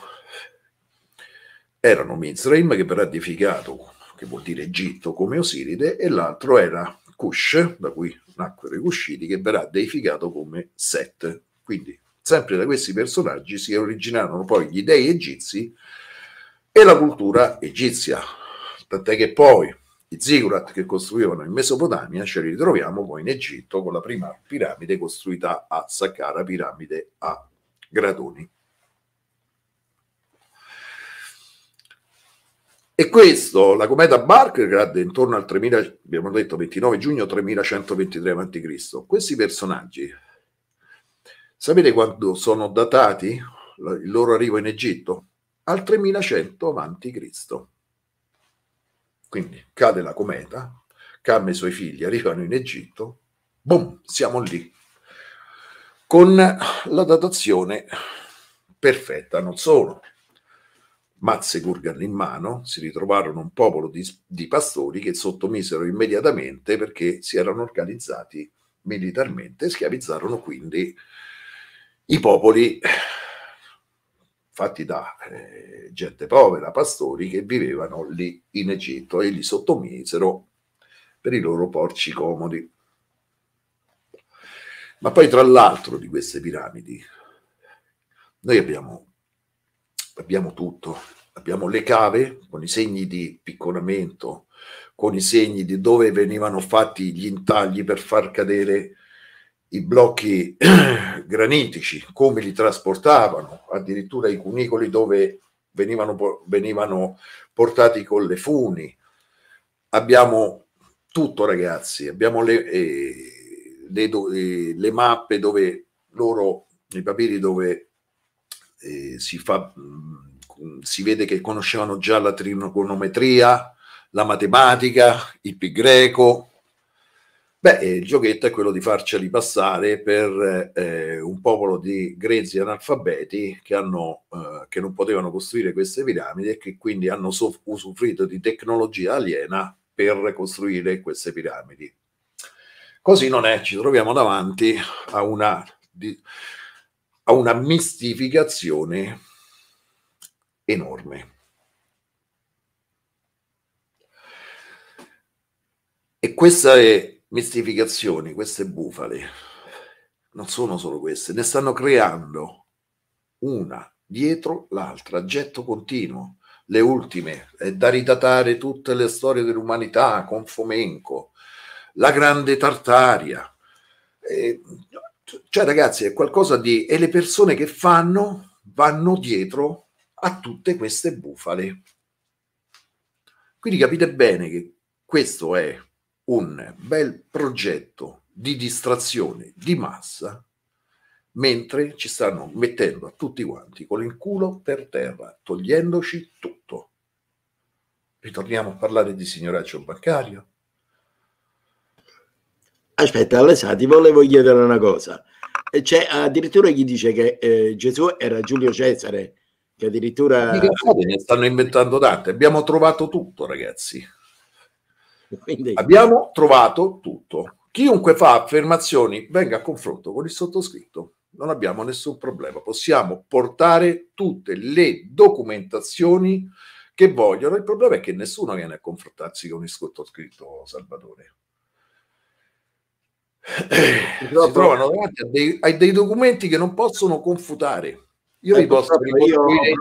B: erano Mizraim, che verrà edificato, che vuol dire Egitto, come Osiride, e l'altro era Cush, da cui nacquero i Cusciti, che verrà deificato come Set. Quindi, sempre da questi personaggi si originarono poi gli dei egizi e la cultura egizia. Tant'è che poi i zigurat che costruivano in Mesopotamia ce li ritroviamo poi in Egitto con la prima piramide costruita a Saqqara, piramide a gradoni. E questo, la cometa Barclay, intorno al 3000, abbiamo detto 29 giugno 3123 a.C. Questi personaggi, sapete quando sono datati il loro arrivo in Egitto? Al 3100 a.C. Quindi cade la cometa, Cam e i suoi figli arrivano in Egitto, boom, siamo lì, con la datazione perfetta, non solo, mazze curgan in mano, si ritrovarono un popolo di, di pastori che sottomisero immediatamente perché si erano organizzati militarmente e schiavizzarono quindi i popoli fatti da eh, gente povera, pastori che vivevano lì in Egitto e li sottomisero per i loro porci comodi. Ma poi tra l'altro di queste piramidi noi abbiamo abbiamo tutto. Abbiamo le cave con i segni di picconamento, con i segni di dove venivano fatti gli intagli per far cadere i blocchi granitici, come li trasportavano, addirittura i cunicoli dove venivano, venivano portati con le funi. Abbiamo tutto ragazzi, abbiamo le, eh, le, eh, le mappe dove loro, i papiri dove eh, si, fa, mh, mm, si vede che conoscevano già la trigonometria, la matematica, il pi greco. Beh, il giochetto è quello di farceli passare per eh, un popolo di grezzi analfabeti che, hanno, eh, che non potevano costruire queste piramidi e che quindi hanno soff- usufruito di tecnologia aliena per costruire queste piramidi. Così non è, ci troviamo davanti a una di- a una mistificazione enorme. E queste mistificazioni, queste bufale, non sono solo queste, ne stanno creando una dietro l'altra, getto continuo. Le ultime, è da ridatare tutte le storie dell'umanità con Fomenco, la grande Tartaria. E eh, cioè, ragazzi, è qualcosa di... E le persone che fanno vanno dietro a tutte queste bufale. Quindi capite bene che questo è un bel progetto di distrazione di massa, mentre ci stanno mettendo a tutti quanti con il culo per terra, togliendoci tutto.
A: Ritorniamo a parlare di signoraggio bancario, Aspetta, Alessà, ti volevo chiedere una cosa. C'è, addirittura gli dice che eh, Gesù era Giulio Cesare, che addirittura... Ne stanno inventando tante. Abbiamo
B: trovato tutto, ragazzi. Quindi... Abbiamo trovato tutto. Chiunque fa affermazioni venga a confronto con il sottoscritto. Non abbiamo nessun problema. Possiamo portare tutte le documentazioni che vogliono. Il problema è che nessuno viene a confrontarsi con il sottoscritto Salvatore. Purtroppo... si trovano davanti a dei, a dei, documenti che non possono
A: confutare. Io eh, li posso ricostruire.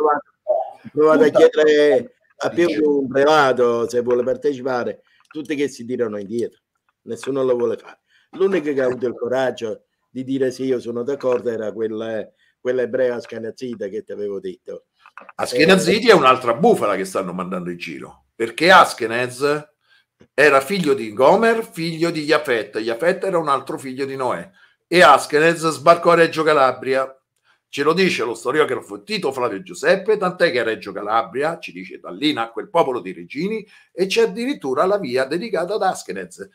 A: Provate a chiedere a Piero un privato se vuole partecipare, tutti che si tirano indietro, nessuno lo vuole fare. L'unico che ha avuto il coraggio di dire sì, io sono d'accordo, era quella, quella ebrea Ascanazzita che ti avevo detto. Askenaziti eh, è
B: un'altra bufala che stanno mandando in giro perché Askenaz era figlio di Gomer, figlio di Jafet. Jafet era un altro figlio di Noè. E Askenez sbarcò a Reggio Calabria. Ce lo dice lo storiografo Tito Flavio Giuseppe, tant'è che a Reggio Calabria, ci dice da lì nacque il popolo di Regini e c'è addirittura la via dedicata ad Askenez.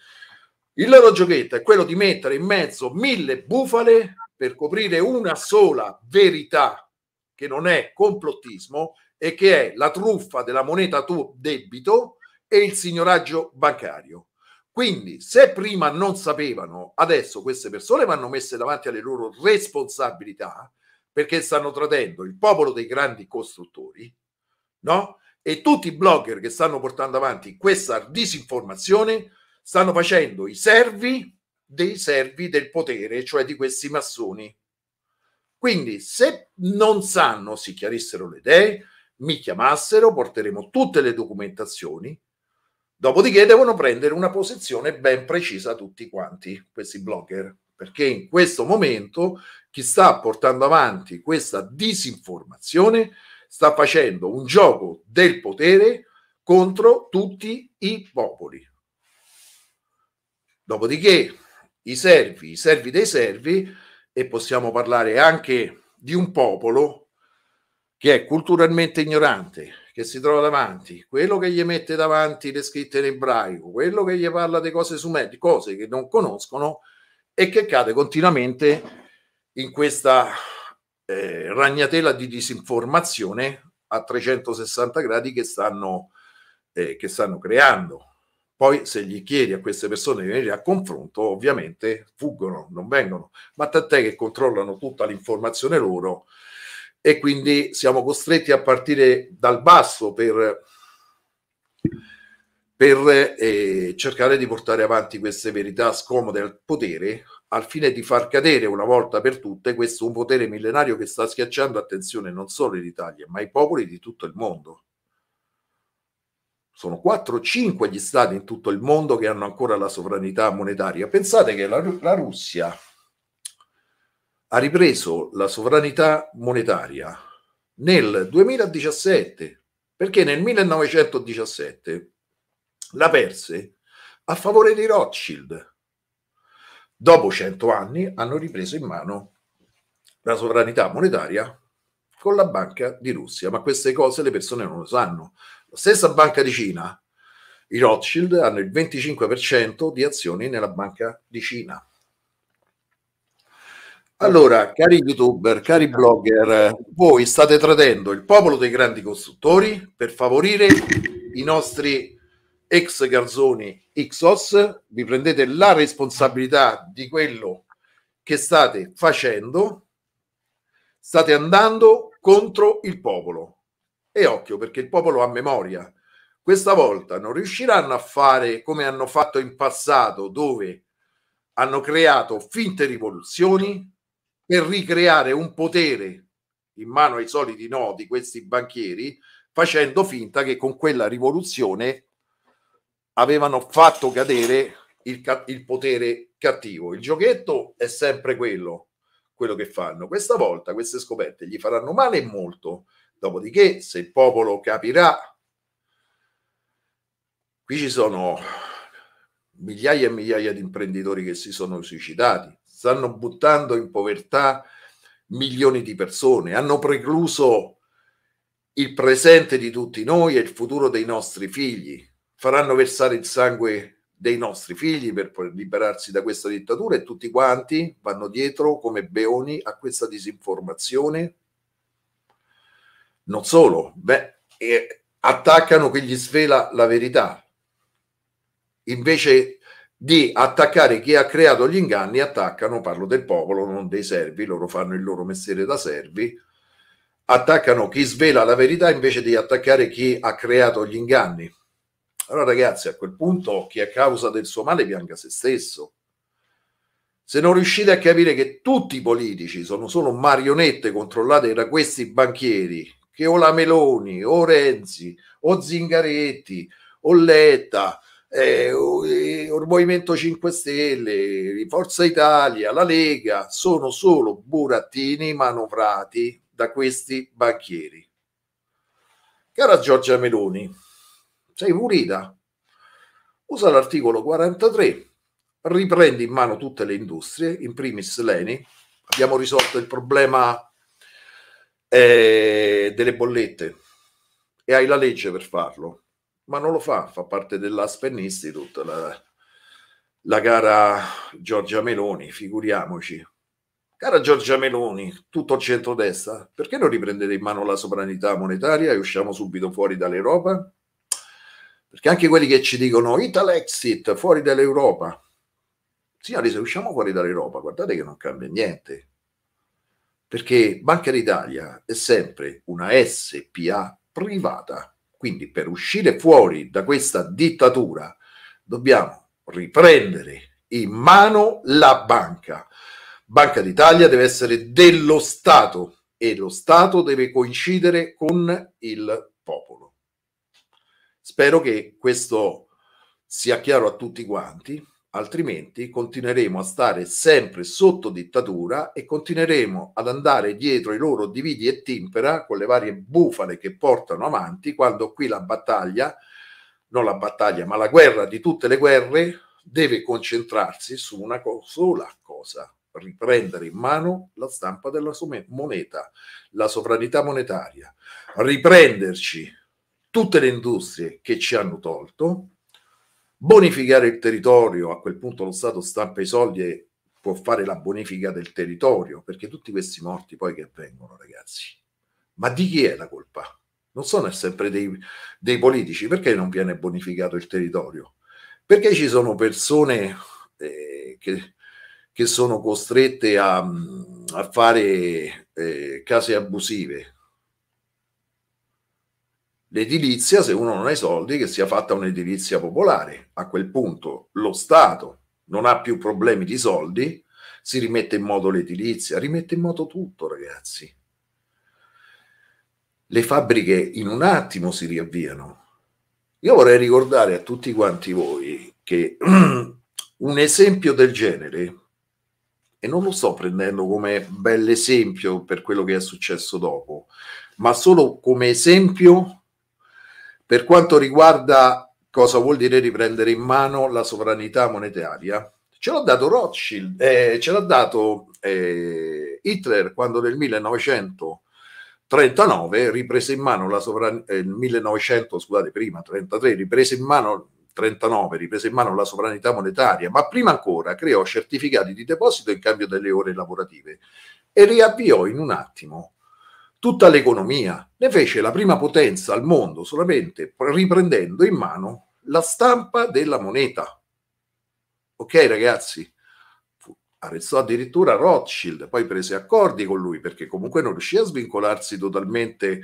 B: Il loro giochetto è quello di mettere in mezzo mille bufale per coprire una sola verità che non è complottismo e che è la truffa della moneta tu debito e il signoraggio bancario. Quindi, se prima non sapevano, adesso queste persone vanno messe davanti alle loro responsabilità perché stanno tradendo il popolo dei grandi costruttori, no? E tutti i blogger che stanno portando avanti questa disinformazione stanno facendo i servi dei servi del potere, cioè di questi massoni. Quindi, se non sanno, si chiarissero le idee, mi chiamassero, porteremo tutte le documentazioni Dopodiché devono prendere una posizione ben precisa tutti quanti, questi blogger, perché in questo momento chi sta portando avanti questa disinformazione sta facendo un gioco del potere contro tutti i popoli. Dopodiché i servi, i servi dei servi, e possiamo parlare anche di un popolo che è culturalmente ignorante, che si trova davanti, quello che gli mette davanti le scritte in ebraico, quello che gli parla di cose su sumeri, cose che non conoscono e che cade continuamente in questa eh, ragnatela di disinformazione a 360 gradi che stanno, eh, che stanno creando. Poi se gli chiedi a queste persone di venire a confronto, ovviamente fuggono, non vengono, ma tant'è che controllano tutta l'informazione loro e quindi siamo costretti a partire dal basso per, per eh, cercare di portare avanti queste verità scomode al potere al fine di far cadere una volta per tutte questo un potere millenario che sta schiacciando attenzione non solo l'Italia ma i popoli di tutto il mondo. Sono 4 5 gli stati in tutto il mondo che hanno ancora la sovranità monetaria. Pensate che la, la Russia ha ripreso la sovranità monetaria nel 2017, perché nel 1917 la perse a favore dei Rothschild. Dopo cento anni hanno ripreso in mano la sovranità monetaria con la Banca di Russia, ma queste cose le persone non lo sanno. La stessa Banca di Cina, i Rothschild hanno il 25% di azioni nella Banca di Cina allora, cari youtuber, cari blogger, voi state tradendo il popolo dei grandi costruttori per favorire i nostri ex garzoni Xos, vi prendete la responsabilità di quello che state facendo, state andando contro il popolo. E occhio perché il popolo ha memoria. Questa volta non riusciranno a fare come hanno fatto in passato dove hanno creato finte rivoluzioni per ricreare un potere in mano ai soliti no di questi banchieri, facendo finta che con quella rivoluzione avevano fatto cadere il, il potere cattivo. Il giochetto è sempre quello, quello che fanno. Questa volta queste scoperte gli faranno male e molto. Dopodiché, se il popolo capirà, qui ci sono migliaia e migliaia di imprenditori che si sono suicidati, stanno buttando in povertà milioni di persone, hanno precluso il presente di tutti noi e il futuro dei nostri figli, faranno versare il sangue dei nostri figli per liberarsi da questa dittatura e tutti quanti vanno dietro come beoni a questa disinformazione. Non solo, beh, attaccano chi gli svela la verità. Invece di attaccare chi ha creato gli inganni, attaccano, parlo del popolo, non dei servi, loro fanno il loro mestiere da servi, attaccano chi svela la verità invece di attaccare chi ha creato gli inganni. Allora ragazzi, a quel punto chi a causa del suo male pianga se stesso. Se non riuscite a capire che tutti i politici sono solo marionette controllate da questi banchieri, che o la Meloni, o Renzi, o Zingaretti, o Letta, eh, il Movimento 5 Stelle, Forza Italia, la Lega, sono solo burattini manovrati da questi banchieri. Cara Giorgia Meloni, sei pulita. Usa l'articolo 43, riprendi in mano tutte le industrie, in primis l'ENI. Abbiamo risolto il problema eh, delle bollette e hai la legge per farlo ma non lo fa, fa parte dell'Aspen Institute, la, la cara Giorgia Meloni, figuriamoci. Cara Giorgia Meloni, tutto centrodestra, perché non riprendete in mano la sovranità monetaria e usciamo subito fuori dall'Europa? Perché anche quelli che ci dicono Italy exit fuori dall'Europa. Signori, se usciamo fuori dall'Europa, guardate che non cambia niente. Perché Banca d'Italia è sempre una SPA privata quindi per uscire fuori da questa dittatura dobbiamo riprendere in mano la banca. Banca d'Italia deve essere dello Stato e lo Stato deve coincidere con il popolo. Spero che questo sia chiaro a tutti quanti altrimenti continueremo a stare sempre sotto dittatura e continueremo ad andare dietro i loro dividi e timpera con le varie bufale che portano avanti quando qui la battaglia, non la battaglia, ma la guerra di tutte le guerre deve concentrarsi su una sola cosa, riprendere in mano la stampa della moneta, la sovranità monetaria, riprenderci tutte le industrie che ci hanno tolto, bonificare il territorio, a quel punto lo Stato stampa i soldi e può fare la bonifica del territorio, perché tutti questi morti poi che avvengono, ragazzi, ma di chi è la colpa? Non sono sempre dei, dei politici, perché non viene bonificato il territorio? Perché ci sono persone eh, che, che, sono costrette a, a fare eh, case abusive, L'edilizia, se uno non ha i soldi, che sia fatta un'edilizia popolare. A quel punto lo Stato non ha più problemi di soldi, si rimette in moto l'edilizia, rimette in moto tutto, ragazzi. Le fabbriche in un attimo si riavviano. Io vorrei ricordare a tutti quanti voi che un esempio del genere, e non lo sto prendendo come bell'esempio per quello che è successo dopo, ma solo come esempio per quanto riguarda cosa vuol dire riprendere in mano la sovranità monetaria, ce l'ha dato Rothschild, eh, ce l'ha dato eh, Hitler quando nel 1939 riprese in mano la sovranità, eh, 1900, scusate, prima, 33, riprese in mano 39 riprese in mano la sovranità monetaria, ma prima ancora creò certificati di deposito in cambio delle ore lavorative e riavviò in un attimo tutta l'economia, ne fece la prima potenza al mondo solamente riprendendo in mano la stampa della moneta. Ok ragazzi? Arrestò addirittura Rothschild, poi prese accordi con lui perché comunque non riuscì a svincolarsi totalmente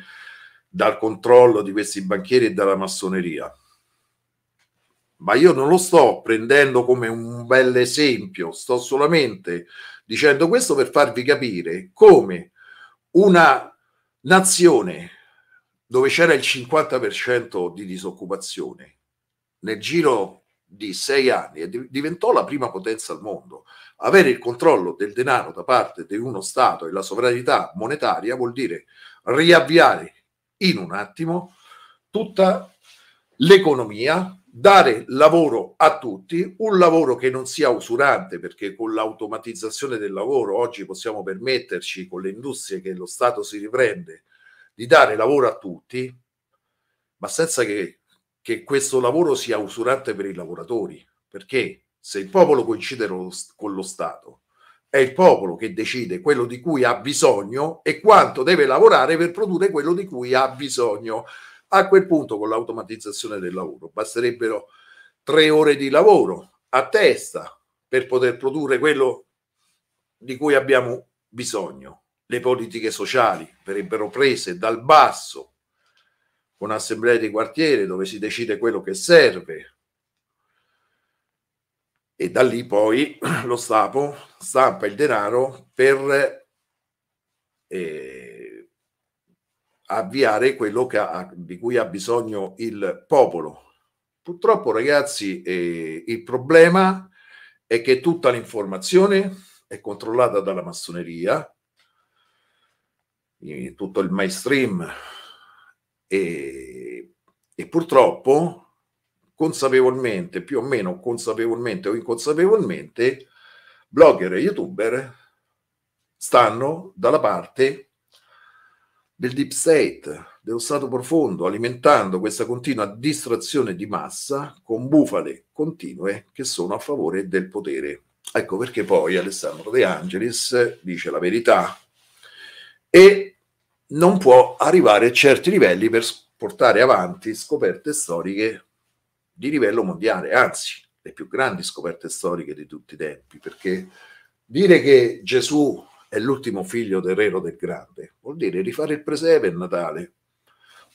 B: dal controllo di questi banchieri e dalla massoneria. Ma io non lo sto prendendo come un bel esempio, sto solamente dicendo questo per farvi capire come una Nazione dove c'era il 50% di disoccupazione, nel giro di sei anni diventò la prima potenza al mondo. Avere il controllo del denaro da parte di uno Stato e la sovranità monetaria vuol dire riavviare in un attimo tutta l'economia dare lavoro a tutti, un lavoro che non sia usurante, perché con l'automatizzazione del lavoro oggi possiamo permetterci, con le industrie che lo Stato si riprende, di dare lavoro a tutti, ma senza che, che questo lavoro sia usurante per i lavoratori, perché se il popolo coincide con lo Stato, è il popolo che decide quello di cui ha bisogno e quanto deve lavorare per produrre quello di cui ha bisogno. A quel punto, con l'automatizzazione del lavoro, basterebbero tre ore di lavoro a testa per poter produrre quello di cui abbiamo bisogno. Le politiche sociali verrebbero prese dal basso, con assemblee di quartiere dove si decide quello che serve. E da lì poi lo Stato stampa il denaro per eh, avviare quello ha, di cui ha bisogno il popolo. Purtroppo, ragazzi, eh, il problema è che tutta l'informazione è controllata dalla massoneria, eh, tutto il mainstream, e, e purtroppo consapevolmente, più o meno consapevolmente o inconsapevolmente, blogger e youtuber stanno dalla parte del deep state, dello stato profondo, alimentando questa continua distrazione di massa con bufale continue che sono a favore del potere. Ecco perché poi Alessandro De Angelis dice la verità e non può arrivare a certi livelli per portare avanti scoperte storiche di livello mondiale, anzi le più grandi scoperte storiche di tutti i tempi, perché dire che Gesù è l'ultimo figlio d'Erero del Grande. Vuol dire rifare il presepe il Natale.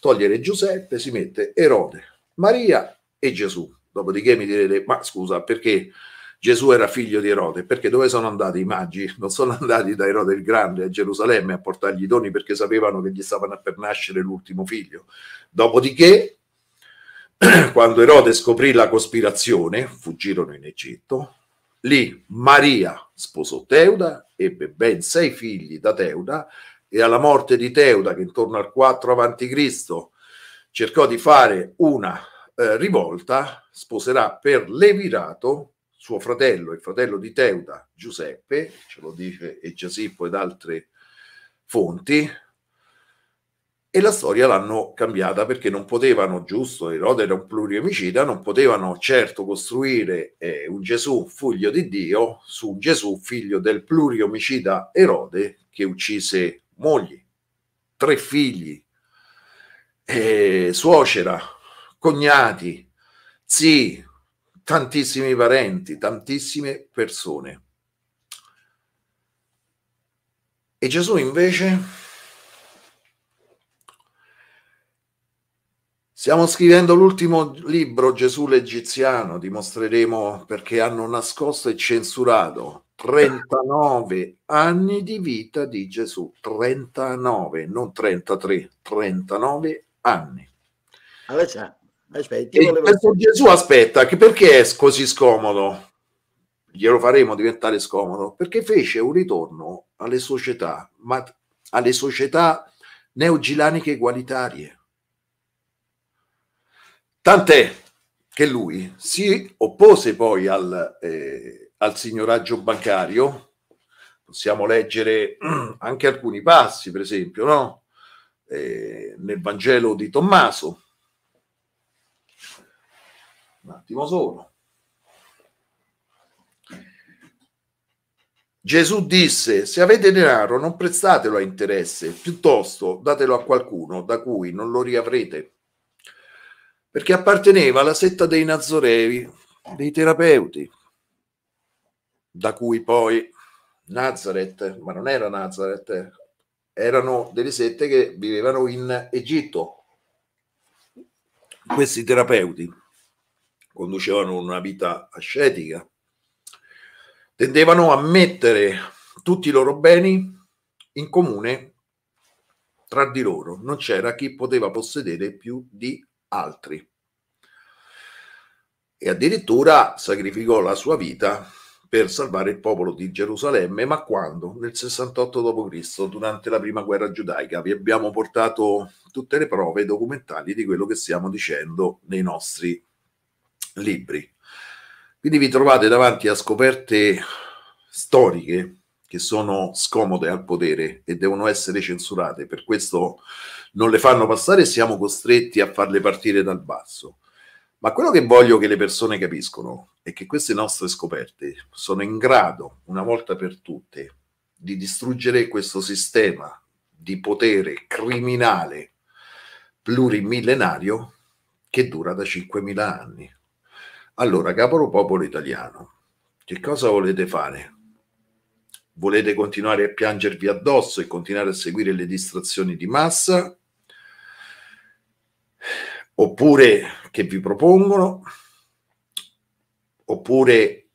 B: Togliere Giuseppe, si mette Erode, Maria e Gesù. Dopodiché mi direte, ma scusa, perché Gesù era figlio di Erode? Perché dove sono andati i magi? Non sono andati da Erode il Grande a Gerusalemme a portargli i doni perché sapevano che gli stavano per nascere l'ultimo figlio. Dopodiché, quando Erode scoprì la cospirazione, fuggirono in Egitto. Lì Maria sposò Teuda ebbe ben sei figli da Teuda e alla morte di Teuda, che intorno al 4 a.C. cercò di fare una eh, rivolta, sposerà per Levirato, suo fratello, il fratello di Teuda, Giuseppe, ce lo dice Egiasippo ed altre fonti, e la storia l'hanno cambiata perché non potevano, giusto, Erode era un pluriomicida, non potevano certo costruire eh, un Gesù figlio di Dio su un Gesù figlio del pluriomicida Erode che uccise moglie, tre figli, eh, suocera, cognati, zii, tantissimi parenti, tantissime persone. E Gesù invece Stiamo scrivendo l'ultimo libro, Gesù l'Egiziano, dimostreremo perché hanno nascosto e censurato 39 anni di vita di Gesù, 39, non 33, 39 anni.
A: Allora, aspetta, volevo...
B: Gesù aspetta, che perché è così scomodo? Glielo faremo diventare scomodo, perché fece un ritorno alle società, ma alle società neogilaniche egualitarie Tant'è che lui si oppose poi al, eh, al signoraggio bancario, possiamo leggere anche alcuni passi, per esempio, no? eh, nel Vangelo di Tommaso. Un attimo solo. Gesù disse, se avete denaro non prestatelo a interesse, piuttosto datelo a qualcuno da cui non lo riavrete perché apparteneva alla setta dei Nazorei, dei terapeuti, da cui poi Nazareth, ma non era Nazareth, erano delle sette che vivevano in Egitto. Questi terapeuti conducevano una vita ascetica, tendevano a mettere tutti i loro beni in comune tra di loro, non c'era chi poteva possedere più di altri. E addirittura sacrificò la sua vita per salvare il popolo di Gerusalemme, ma quando? Nel 68 d.C., durante la prima guerra giudaica. Vi abbiamo portato tutte le prove documentali di quello che stiamo dicendo nei nostri libri. Quindi vi trovate davanti a scoperte storiche che sono scomode al potere e devono essere censurate, per questo non le fanno passare e siamo costretti a farle partire dal basso. Ma quello che voglio che le persone capiscono è che queste nostre scoperte sono in grado, una volta per tutte, di distruggere questo sistema di potere criminale plurimillenario che dura da 5.000 anni. Allora, capo popolo italiano, che cosa volete fare? Volete continuare a piangervi addosso e continuare a seguire le distrazioni di massa? Oppure che vi propongono? Oppure,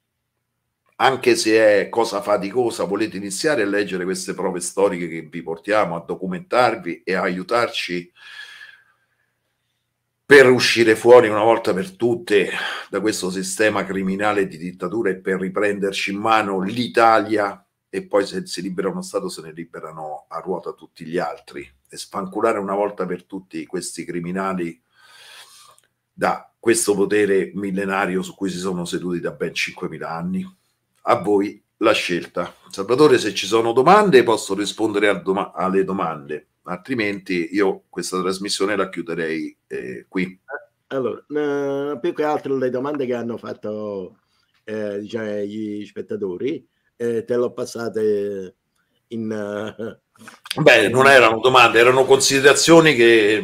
B: anche se è cosa faticosa, volete iniziare a leggere queste prove storiche che vi portiamo, a documentarvi e a aiutarci per uscire fuori una volta per tutte da questo sistema criminale di dittatura e per riprenderci in mano l'Italia e poi se si libera uno Stato se ne liberano a ruota tutti gli altri e spanculare una volta per tutti questi criminali da questo potere millenario su cui si sono seduti da ben 5.000 anni. A voi la scelta. Salvatore, se ci sono domande posso rispondere doma alle domande, altrimenti io questa trasmissione la chiuderei eh, qui.
A: Allora, no, più che altro le domande che hanno fatto eh, diciamo, gli spettatori, eh, te l'ho passata in... Eh,
B: Beh, non erano domande, erano considerazioni che,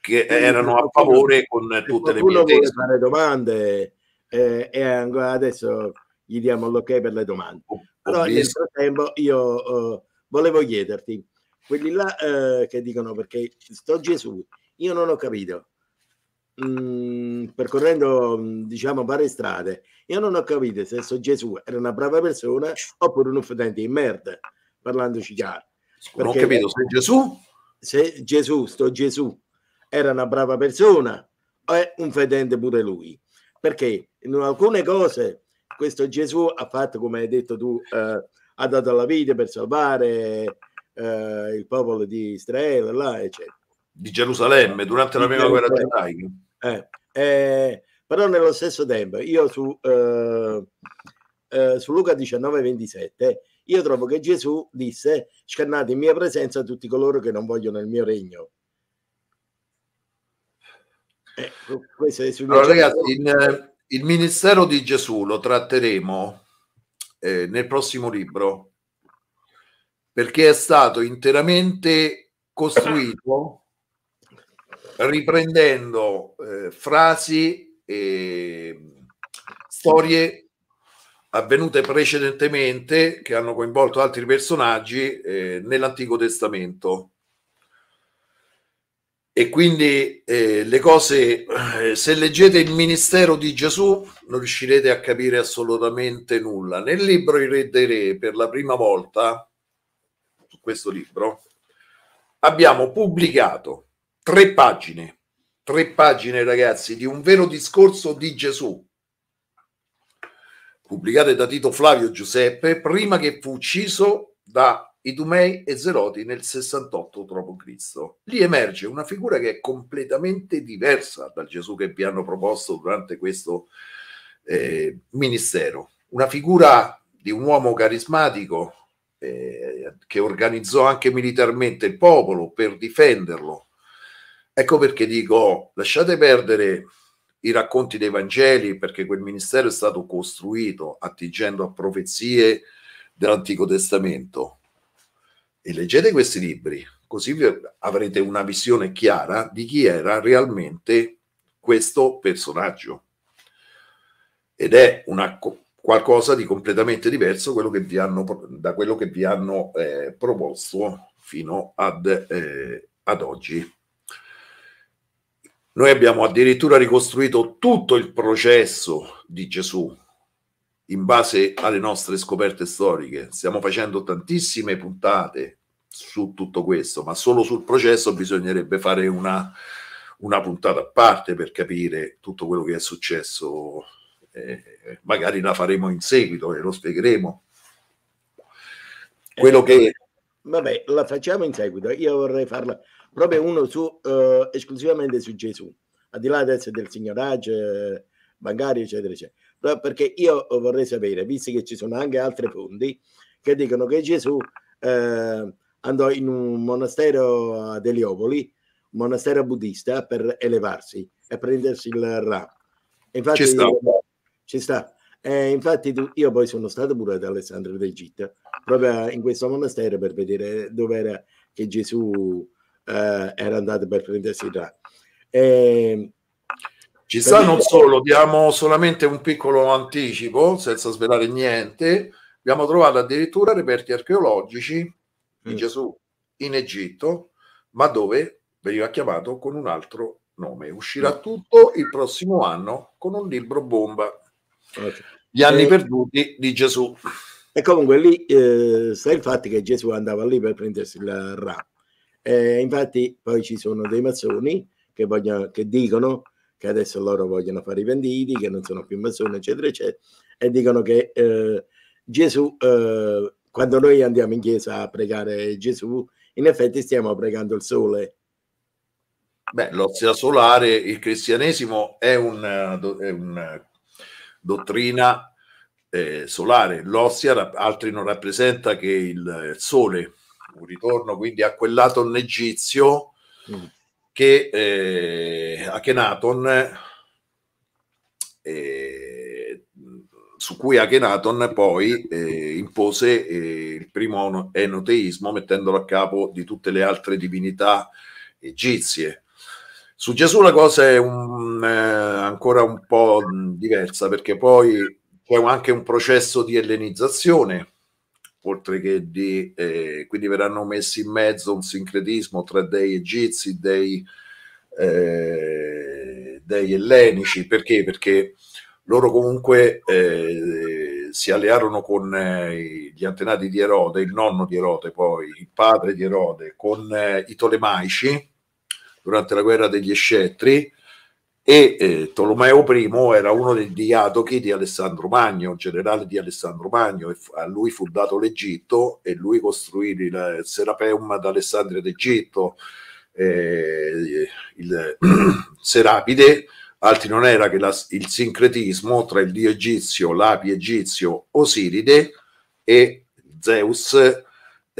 B: che erano a favore con tutte le mie tesi. fare
A: domande eh, e adesso gli diamo l'ok per le domande. Però nel frattempo io uh, volevo chiederti, quelli là uh, che dicono perché sto Gesù, io non ho capito Mm, percorrendo mm, diciamo varie strade, io non ho capito se Gesù era una brava persona oppure un offendente di merda, parlandoci chiaro. non ho capito eh, se Gesù? Se Gesù, sto Gesù, era una brava persona o è un fedente pure lui. Perché in alcune cose questo Gesù ha fatto, come hai detto tu, eh, ha dato la vita per salvare eh, il popolo di Israele, là, eccetera.
B: Di Gerusalemme, durante di la prima guerra di giudaica.
A: Eh, eh, però nello stesso tempo io su, eh, eh su Luca 19:27 io trovo che Gesù disse scannate in mia presenza tutti coloro che non vogliono il mio regno. Eh, questo è allora, ragazzi,
B: in, il ministero di Gesù lo tratteremo eh, nel prossimo libro perché è stato interamente costruito riprendendo eh, frasi e storie avvenute precedentemente che hanno coinvolto altri personaggi eh, nell'Antico Testamento. E quindi eh, le cose, eh, se leggete il ministero di Gesù, non riuscirete a capire assolutamente nulla. Nel libro I Re dei Re, per la prima volta, su questo libro, abbiamo pubblicato tre pagine, tre pagine ragazzi, di un vero discorso di Gesù, pubblicate da Tito Flavio Giuseppe, prima che fu ucciso da Idumei e Zeroti nel 68 d.C. Lì emerge una figura che è completamente diversa dal Gesù che vi hanno proposto durante questo eh, ministero. Una figura di un uomo carismatico eh, che organizzò anche militarmente il popolo per difenderlo, Ecco perché dico, oh, lasciate perdere i racconti dei Vangeli, perché quel ministero è stato costruito attingendo a profezie dell'Antico Testamento. E leggete questi libri, così avrete una visione chiara di chi era realmente questo personaggio. Ed è una, qualcosa di completamente diverso quello hanno, da quello che vi hanno eh, proposto fino ad, eh, ad oggi. Noi abbiamo addirittura ricostruito tutto il processo di Gesù in base alle nostre scoperte storiche. Stiamo facendo tantissime puntate su tutto questo, ma solo sul processo bisognerebbe fare una, una puntata a parte per capire tutto quello che è successo. Eh, magari la faremo in seguito e lo spiegheremo.
A: Quello eh, che... Vabbè, la facciamo in seguito. Io vorrei farla proprio uno su, eh, esclusivamente su Gesù, al di là adesso del signoraggio eh, bancario, eccetera, eccetera. perché io vorrei sapere, visto che ci sono anche altre fonti che dicono che Gesù eh, andò in un monastero ad Eliopoli, un monastero buddista, per elevarsi e prendersi il Ra. Infatti, ci sta. ci sta. Eh, infatti tu, io poi sono stato pure ad Alessandro d'Egitto, proprio in questo monastero per vedere dove era che Gesù eh, era andato per prendersi là. E, ehm, ci sta non solo,
B: diamo solamente un piccolo anticipo, senza svelare niente, abbiamo trovato addirittura reperti archeologici di mm. Gesù in Egitto, ma dove veniva chiamato con un altro nome. Uscirà mm. tutto il prossimo
A: anno con un libro bomba, okay. Gli anni e... Eh, perduti di Gesù. E comunque lì eh, sta il fatto che Gesù andava lì per prendersi il ra. Eh, infatti poi ci sono dei massoni che, vogliono, che dicono che adesso loro vogliono fare i venditi, che non sono più massoni, eccetera, eccetera, e dicono che eh, Gesù, eh, quando noi andiamo in chiesa a pregare Gesù, in effetti stiamo pregando il sole.
B: Beh, l'ozia solare, il cristianesimo è una, è una dottrina eh, solare, l'ossia altri non rappresenta che il sole un ritorno quindi a quel lato egizio mm. che eh, Akhenaton eh, su cui Akhenaton poi eh, impose eh, il primo enoteismo mettendolo a capo di tutte le altre divinità egizie. Su Gesù la cosa è un, eh, ancora un po' diversa perché poi c'è anche un processo di ellenizzazione oltre che di... Eh, quindi verranno messi in mezzo un sincretismo tra dei egizi, dei, eh, dei ellenici, perché? Perché loro comunque eh, si allearono con eh, gli antenati di Erode, il nonno di Erode poi, il padre di Erode, con eh, i Tolemaici durante la guerra degli Escetri e eh, Tolomeo I era uno degli adochi di Alessandro Magno, generale di Alessandro Magno, e a lui fu dato l'Egitto e lui costruì il, il Serapeum d'Alessandria d'Egitto, eh, il Serapide, altri non era che la, il sincretismo tra il dio egizio, l'api egizio Osiride e Zeus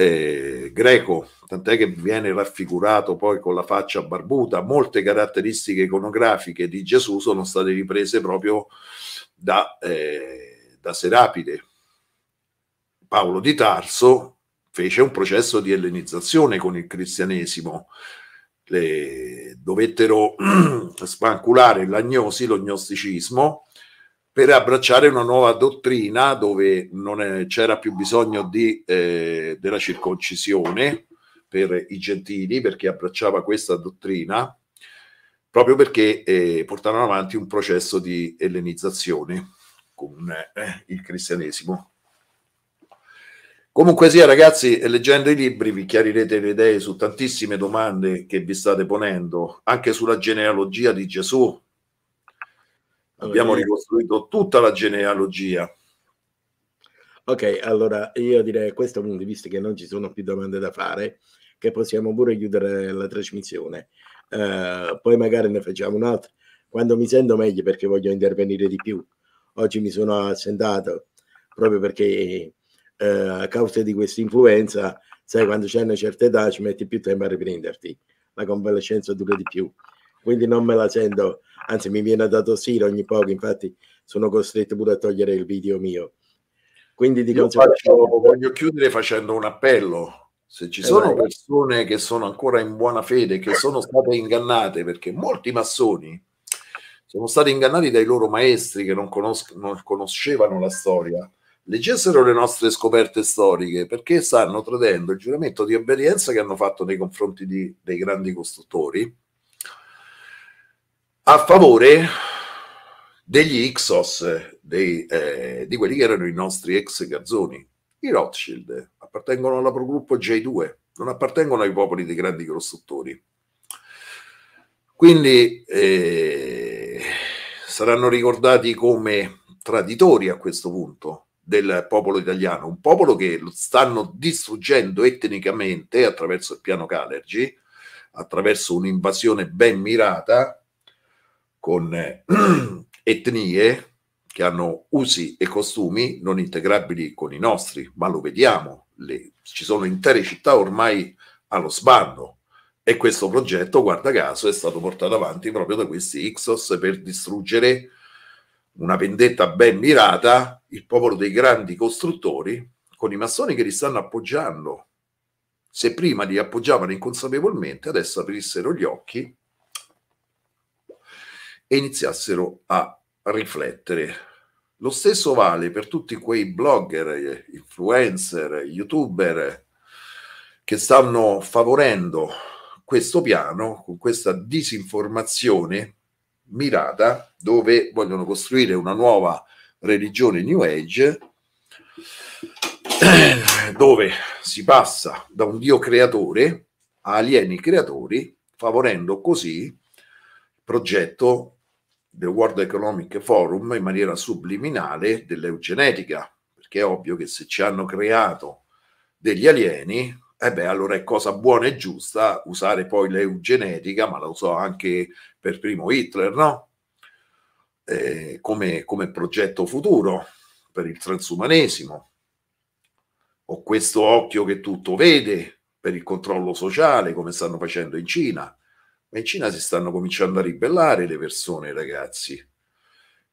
B: eh, greco, tant'è che viene raffigurato poi con la faccia barbuta. Molte caratteristiche iconografiche di Gesù sono state riprese proprio da, eh, da Serapide. Paolo di Tarso fece un processo di ellenizzazione con il cristianesimo. Le, dovettero spanculare l'agnosi, lo gnosticismo, per abbracciare una nuova dottrina dove non è, c'era più bisogno di, eh, della circoncisione per i gentili, perché abbracciava questa dottrina, proprio perché eh, portarono avanti un processo di ellenizzazione con eh, il cristianesimo. Comunque sia, ragazzi, eh, leggendo i libri vi chiarirete le idee su tantissime domande che vi state ponendo, anche sulla genealogia di Gesù, Abbiamo ricostruito tutta la genealogia.
A: Ok, allora io direi a questo punto, visto che non ci sono più domande da fare, che possiamo pure chiudere la trasmissione. Uh, poi magari ne facciamo un'altra quando mi sento meglio perché voglio intervenire di più. Oggi mi sono assentato proprio perché eh, a causa di questa influenza, sai, quando c'è una certa età ci metti più tempo a riprenderti, la convalescenza dura di più quindi non me la sento, anzi mi viene dato tossire ogni poco, infatti sono costretto pure a togliere il video mio. Quindi di conseguenza...
B: Voglio chiudere facendo un appello. Se ci eh, sono persone che sono ancora in buona fede, che sono state ingannate, perché molti massoni sono stati ingannati dai loro maestri che non, conos- non conoscevano la storia, leggessero le nostre scoperte storiche perché stanno tradendo il giuramento di obbedienza che hanno fatto nei confronti di, dei grandi costruttori a favore degli Ixos, dei, eh, di quelli che erano i nostri ex garzoni. I Rothschild appartengono alla all'aprogruppo J2, non appartengono ai popoli dei grandi costruttori. Quindi eh, saranno ricordati come traditori a questo punto del popolo italiano, un popolo che lo stanno distruggendo etnicamente attraverso il piano Calergi, attraverso un'invasione ben mirata con eh, etnie che hanno usi e costumi non integrabili con i nostri, ma lo vediamo, le, ci sono intere città ormai allo sbando e questo progetto, guarda caso, è stato portato avanti proprio da questi Ixos per distruggere una vendetta ben mirata il popolo dei grandi costruttori con i massoni che li stanno appoggiando. Se prima li appoggiavano inconsapevolmente, adesso aprissero gli occhi e iniziassero a riflettere. Lo stesso vale per tutti quei blogger, influencer, youtuber che stanno favorendo questo piano con questa disinformazione mirata dove vogliono costruire una nuova religione New Age dove si passa da un Dio creatore a alieni creatori favorendo così il progetto del World Economic Forum in maniera subliminale dell'eugenetica, perché è ovvio che se ci hanno creato degli alieni, eh beh, allora è cosa buona e giusta usare poi l'eugenetica, ma la usò anche per primo Hitler, no? Eh, come, come progetto futuro per il transumanesimo. Ho questo occhio che tutto vede per il controllo sociale, come stanno facendo in Cina ma in Cina si stanno cominciando a ribellare le persone, ragazzi.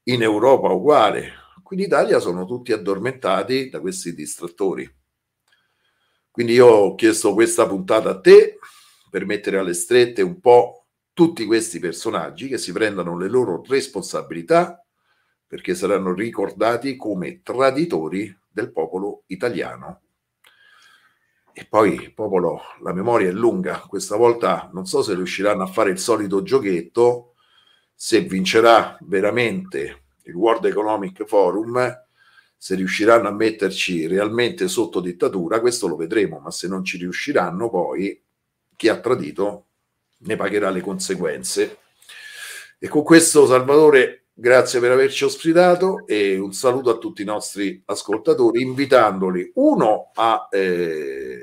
B: In Europa uguale. Qui in Italia sono tutti addormentati da questi distrattori. Quindi io ho chiesto questa puntata a te per mettere alle strette un po' tutti questi personaggi che si prendano le loro responsabilità perché saranno ricordati come traditori del popolo italiano e poi, popolo, la memoria è lunga. Questa volta non so se riusciranno a fare il solito giochetto, se vincerà veramente il World Economic Forum, se riusciranno a metterci realmente sotto dittatura, questo lo vedremo, ma se non ci riusciranno poi chi ha tradito ne pagherà le conseguenze. E con questo, Salvatore, Grazie per averci ospitato e un saluto a tutti i nostri ascoltatori, invitandoli uno a eh,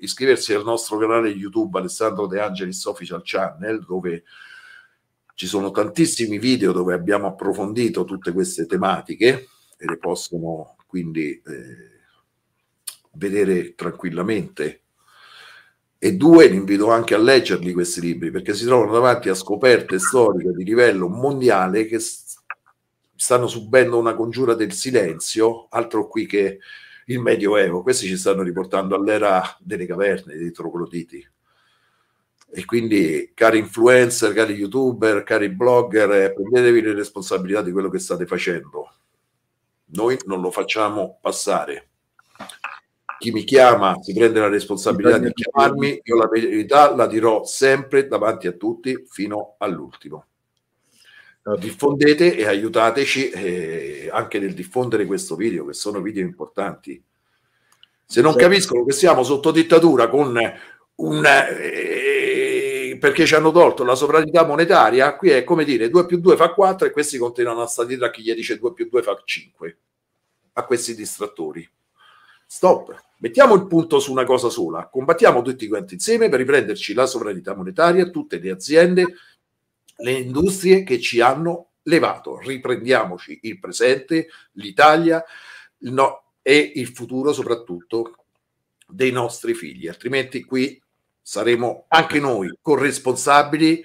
B: iscriversi al nostro canale YouTube Alessandro De Angelis Official Channel, dove ci sono tantissimi video dove abbiamo approfondito tutte queste tematiche e le possono quindi eh, vedere tranquillamente e due, li invito anche a leggerli questi libri, perché si trovano davanti a scoperte storiche di livello mondiale che stanno subendo una congiura del silenzio, altro qui che il Medioevo. Questi ci stanno riportando all'era delle caverne, dei trogloditi. E quindi, cari influencer, cari youtuber, cari blogger, eh, prendetevi le responsabilità di quello che state facendo. Noi non lo facciamo passare chi mi chiama si prende la responsabilità di chiamarmi, io la verità la dirò sempre davanti a tutti fino all'ultimo. Certo. Diffondete e aiutateci eh, anche nel diffondere questo video, che sono video importanti. Se non sì. Certo. capiscono che siamo sotto dittatura con un... Eh, eh, perché ci hanno tolto la sovranità monetaria, qui è come dire 2 più 2 fa 4 e questi continuano a salire a chi gli dice 2 più 2 fa 5, a questi distrattori. Stop. Mettiamo il punto su una cosa sola. Combattiamo tutti quanti insieme per riprenderci la sovranità monetaria, tutte le aziende, le industrie che ci hanno levato. Riprendiamoci il presente, l'Italia no, e il futuro soprattutto dei nostri figli, altrimenti qui saremo anche noi corresponsabili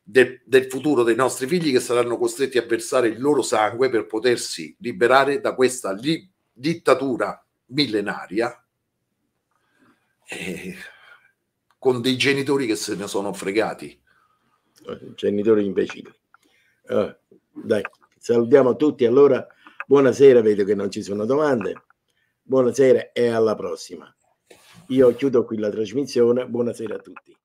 B: de, del futuro dei nostri figli che saranno costretti a versare il loro sangue per potersi liberare da questa li, dittatura millenaria eh, con dei genitori
A: che se ne sono fregati. Eh, genitori imbecilli. Uh, dai, salutiamo tutti. Allora, buonasera, vedo che non ci sono domande. Buonasera e alla prossima. Io chiudo qui la trasmissione. Buonasera a tutti.